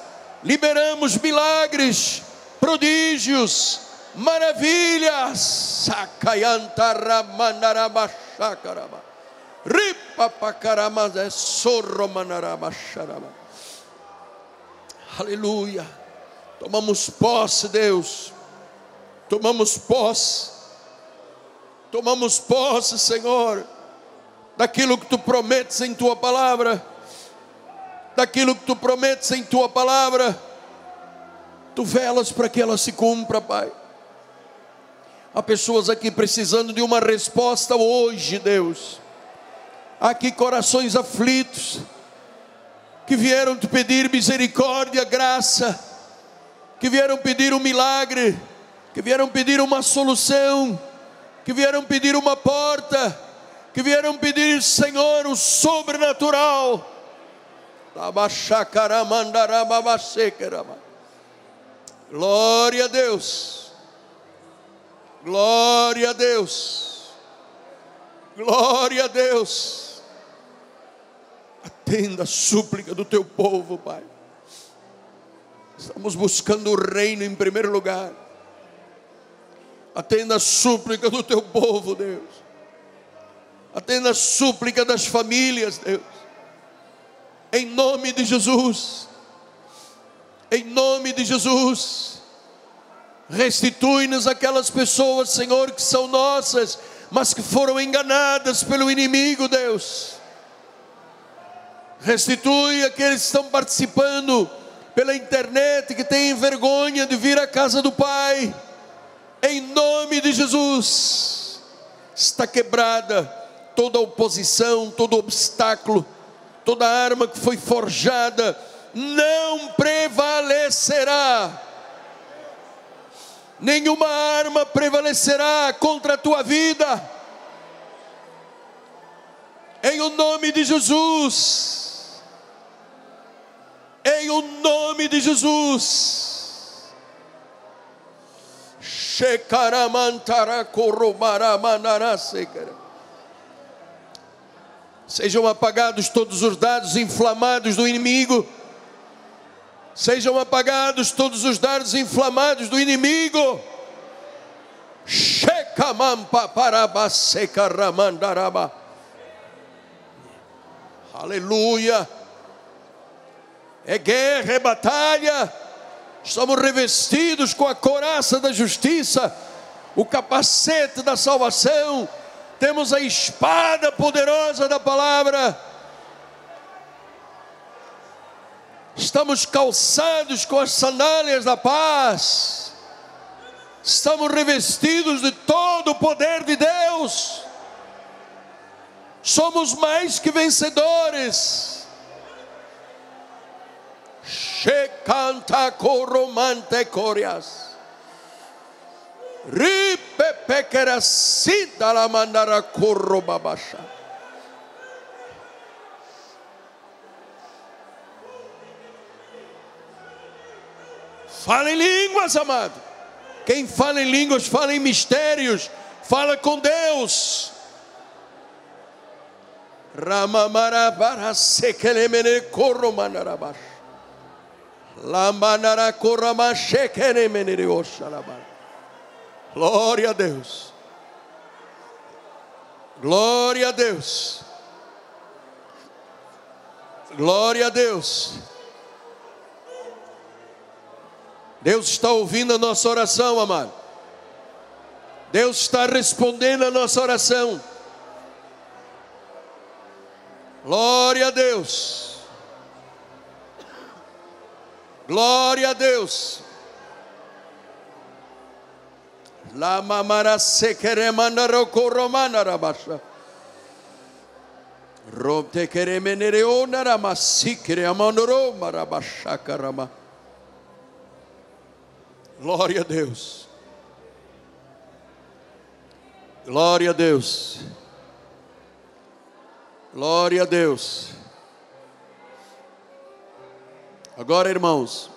Speaker 1: liberamos milagres, prodígios, maravilhas. Sacayanta ramanarama shakarama. Ripapakaramade é sorromanarama sharama. Aleluia. Tomamos posse, Deus. Tomamos posse. Tomamos posse, Senhor, daquilo que tu prometes em tua palavra daquilo que tu prometes em tua palavra. Tu velas para que ela se cumpra, Pai. Há pessoas aqui precisando de uma resposta hoje, Deus. Há aqui corações aflitos que vieram te pedir misericórdia, graça, que vieram pedir um milagre, que vieram pedir uma solução, que vieram pedir uma porta, que vieram pedir, Senhor, o sobrenatural Glória a Deus. Glória a Deus. Glória a Deus. Atenda a súplica do teu povo, Pai. Estamos buscando o reino em primeiro lugar. Atenda a súplica do teu povo, Deus. Atenda a súplica das famílias, Deus em nome de Jesus. Em nome de Jesus. Restitui-nos aquelas pessoas, Senhor, que são nossas, mas que foram enganadas pelo inimigo, Deus. Restitui aqueles que estão participando pela internet, que têm vergonha de vir à casa do Pai. Em nome de Jesus. Está quebrada toda oposição, todo obstáculo toda arma que foi forjada não prevalecerá. Nenhuma arma prevalecerá contra a tua vida. Em o nome de Jesus. Em o nome de Jesus. Shekaramantara korobaramanasekara. Sejam apagados todos os dados inflamados do inimigo. Sejam apagados todos os dados inflamados do inimigo. Shekamampa parabasekaramandarabat. Aleluia. É guerra, é batalha. Estamos revestidos com a coraça da justiça, o capacete da salvação temos a espada poderosa da palavra, estamos calçados com as sandálias da paz, estamos revestidos de todo o poder de Deus, somos mais que vencedores. Shekanta coromante corias. Rip pepequera sinta la corro babasha. Fala línguas, amado. Quem fala em línguas, fala em mistérios. Fala com Deus. Ramamarabara sekelemene corro manarabash. Lamanara corra machekelemene oxalabara. Glória a Deus. Glória a Deus. Glória a Deus. Deus está ouvindo a nossa oração, amado. Deus está respondendo a nossa oração. Glória a Deus. Glória a Deus. Lama marasekeremandarokoromana rabasha. Robte keremenereona ramasikere amandoroma rabashakarama. Glória a Deus. Glória a Deus. Glória a Deus. Agora, irmãos,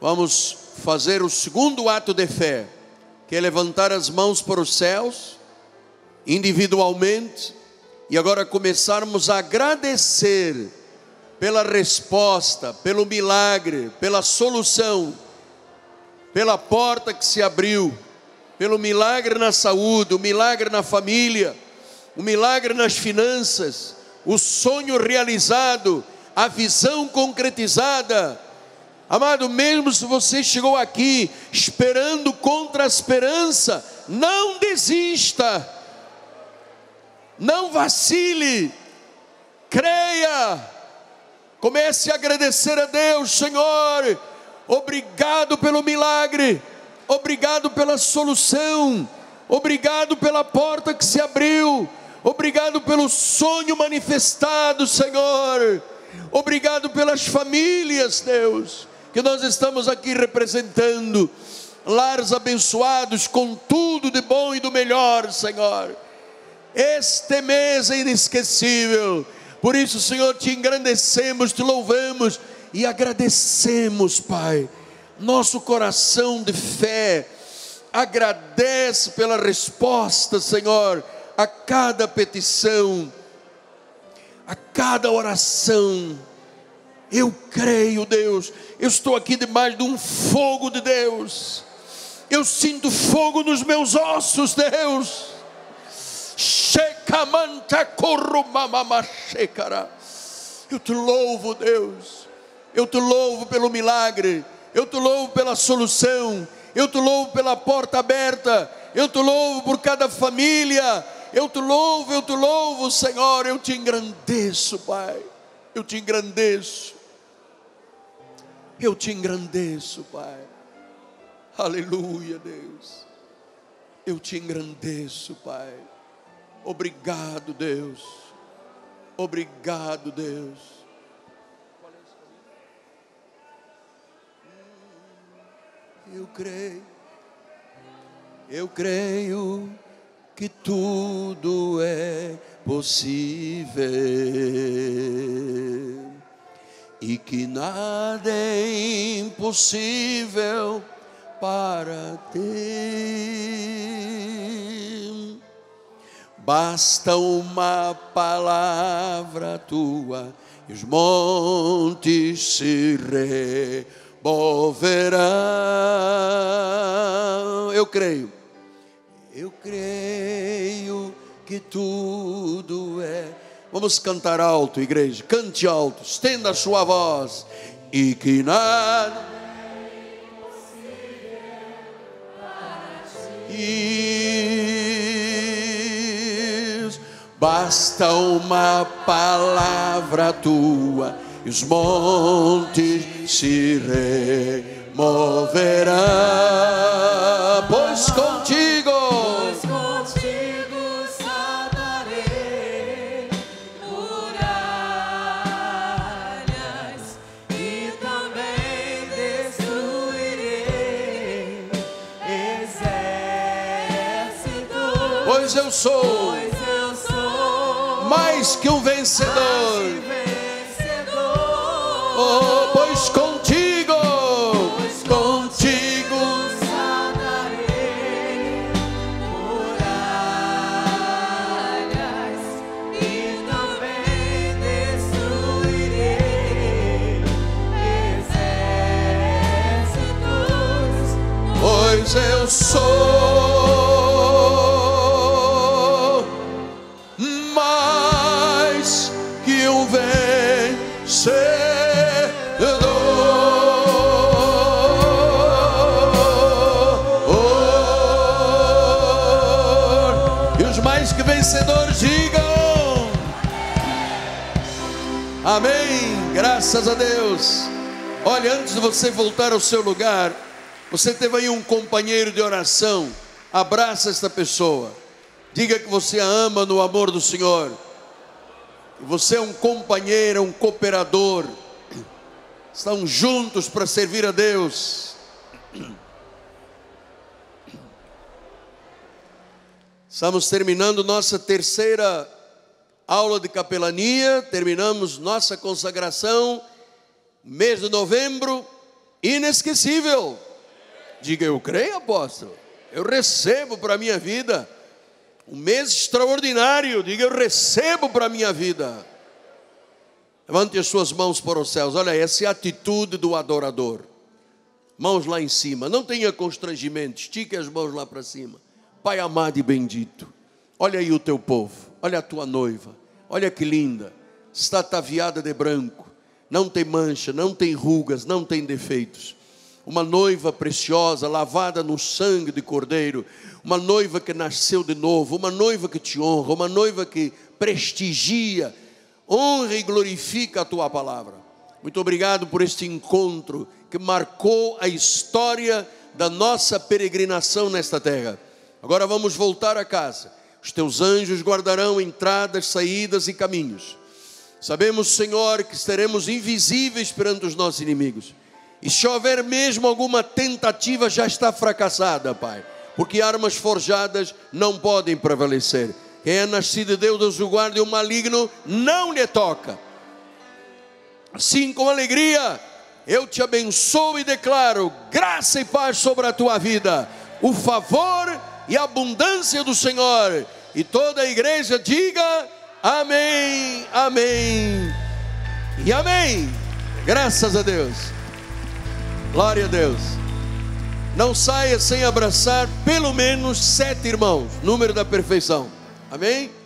Speaker 1: vamos fazer o segundo ato de fé que é levantar as mãos para os céus, individualmente, e agora começarmos a agradecer pela resposta, pelo milagre, pela solução, pela porta que se abriu, pelo milagre na saúde, o milagre na família, o milagre nas finanças, o sonho realizado, a visão concretizada Amado, mesmo se você chegou aqui esperando contra a esperança, não desista, não vacile, creia, comece a agradecer a Deus, Senhor, obrigado pelo milagre, obrigado pela solução, obrigado pela porta que se abriu, obrigado pelo sonho manifestado, Senhor. Obrigado pelas famílias, Deus que nós estamos aqui representando, lares abençoados com tudo de bom e do melhor, Senhor. Este mês é inesquecível, por isso, Senhor, te engrandecemos, te louvamos e agradecemos, Pai. Nosso coração de fé agradece pela resposta, Senhor, a cada petição, a cada oração. Eu creio, Deus, eu estou aqui debaixo de um fogo de Deus. Eu sinto fogo nos meus ossos, Deus. Eu te louvo, Deus. Eu te louvo pelo milagre. Eu te louvo pela solução. Eu te louvo pela porta aberta. Eu te louvo por cada família. Eu te louvo, eu te louvo, Senhor. Eu te engrandeço, Pai. Eu te engrandeço. Eu te engrandeço, Pai. Aleluia, Deus. Eu te engrandeço, Pai. Obrigado, Deus. Obrigado, Deus. Eu creio, eu creio que tudo é possível e que nada é impossível para ti. Basta uma palavra tua e os montes se removerão. Eu creio, eu creio que tudo é Vamos cantar alto, igreja. Cante alto, estenda a sua voz. E que nada para ti. Basta uma palavra tua e os montes se removerão, pois contigo. pois eu sou, pois eu sou mais que um vencedor. Que vencedor. Oh, pois contigo, pois contigo saltarei muralhas e também destruirei exércitos. Pois eu sou. Amém. Graças a Deus. Olha, antes de você voltar ao seu lugar, você teve aí um companheiro de oração. Abraça esta pessoa. Diga que você a ama no amor do Senhor. Você é um companheiro, um cooperador. Estão juntos para servir a Deus. Estamos terminando nossa terceira aula de capelania, terminamos nossa consagração, mês de novembro, inesquecível. Diga, eu creio, apóstolo, eu recebo para a minha vida. Um mês extraordinário, diga, eu recebo para a minha vida. Levante as suas mãos para os céus, olha, essa é a atitude do adorador. Mãos lá em cima, não tenha constrangimento, estique as mãos lá para cima. Pai amado e bendito, olha aí o teu povo, olha a tua noiva. Olha que linda. Está ataviada de branco. Não tem mancha, não tem rugas, não tem defeitos. Uma noiva preciosa, lavada no sangue de cordeiro. Uma noiva que nasceu de novo. Uma noiva que te honra. Uma noiva que prestigia, honra e glorifica a tua palavra. Muito obrigado por este encontro que marcou a história da nossa peregrinação nesta terra. Agora vamos voltar a casa os teus anjos guardarão entradas, saídas e caminhos. Sabemos, Senhor, que seremos invisíveis perante os nossos inimigos. E se houver mesmo alguma tentativa, já está fracassada, Pai, porque armas forjadas não podem prevalecer. Quem é nascido de Deus, o guarda, e o maligno não lhe toca. Assim, com alegria, eu te abençoo e declaro graça e paz sobre a tua vida. O favor e abundância do Senhor. E toda a igreja diga amém, amém e amém. Graças a Deus. Glória a Deus. Não saia sem abraçar pelo menos sete irmãos, número da perfeição. Amém?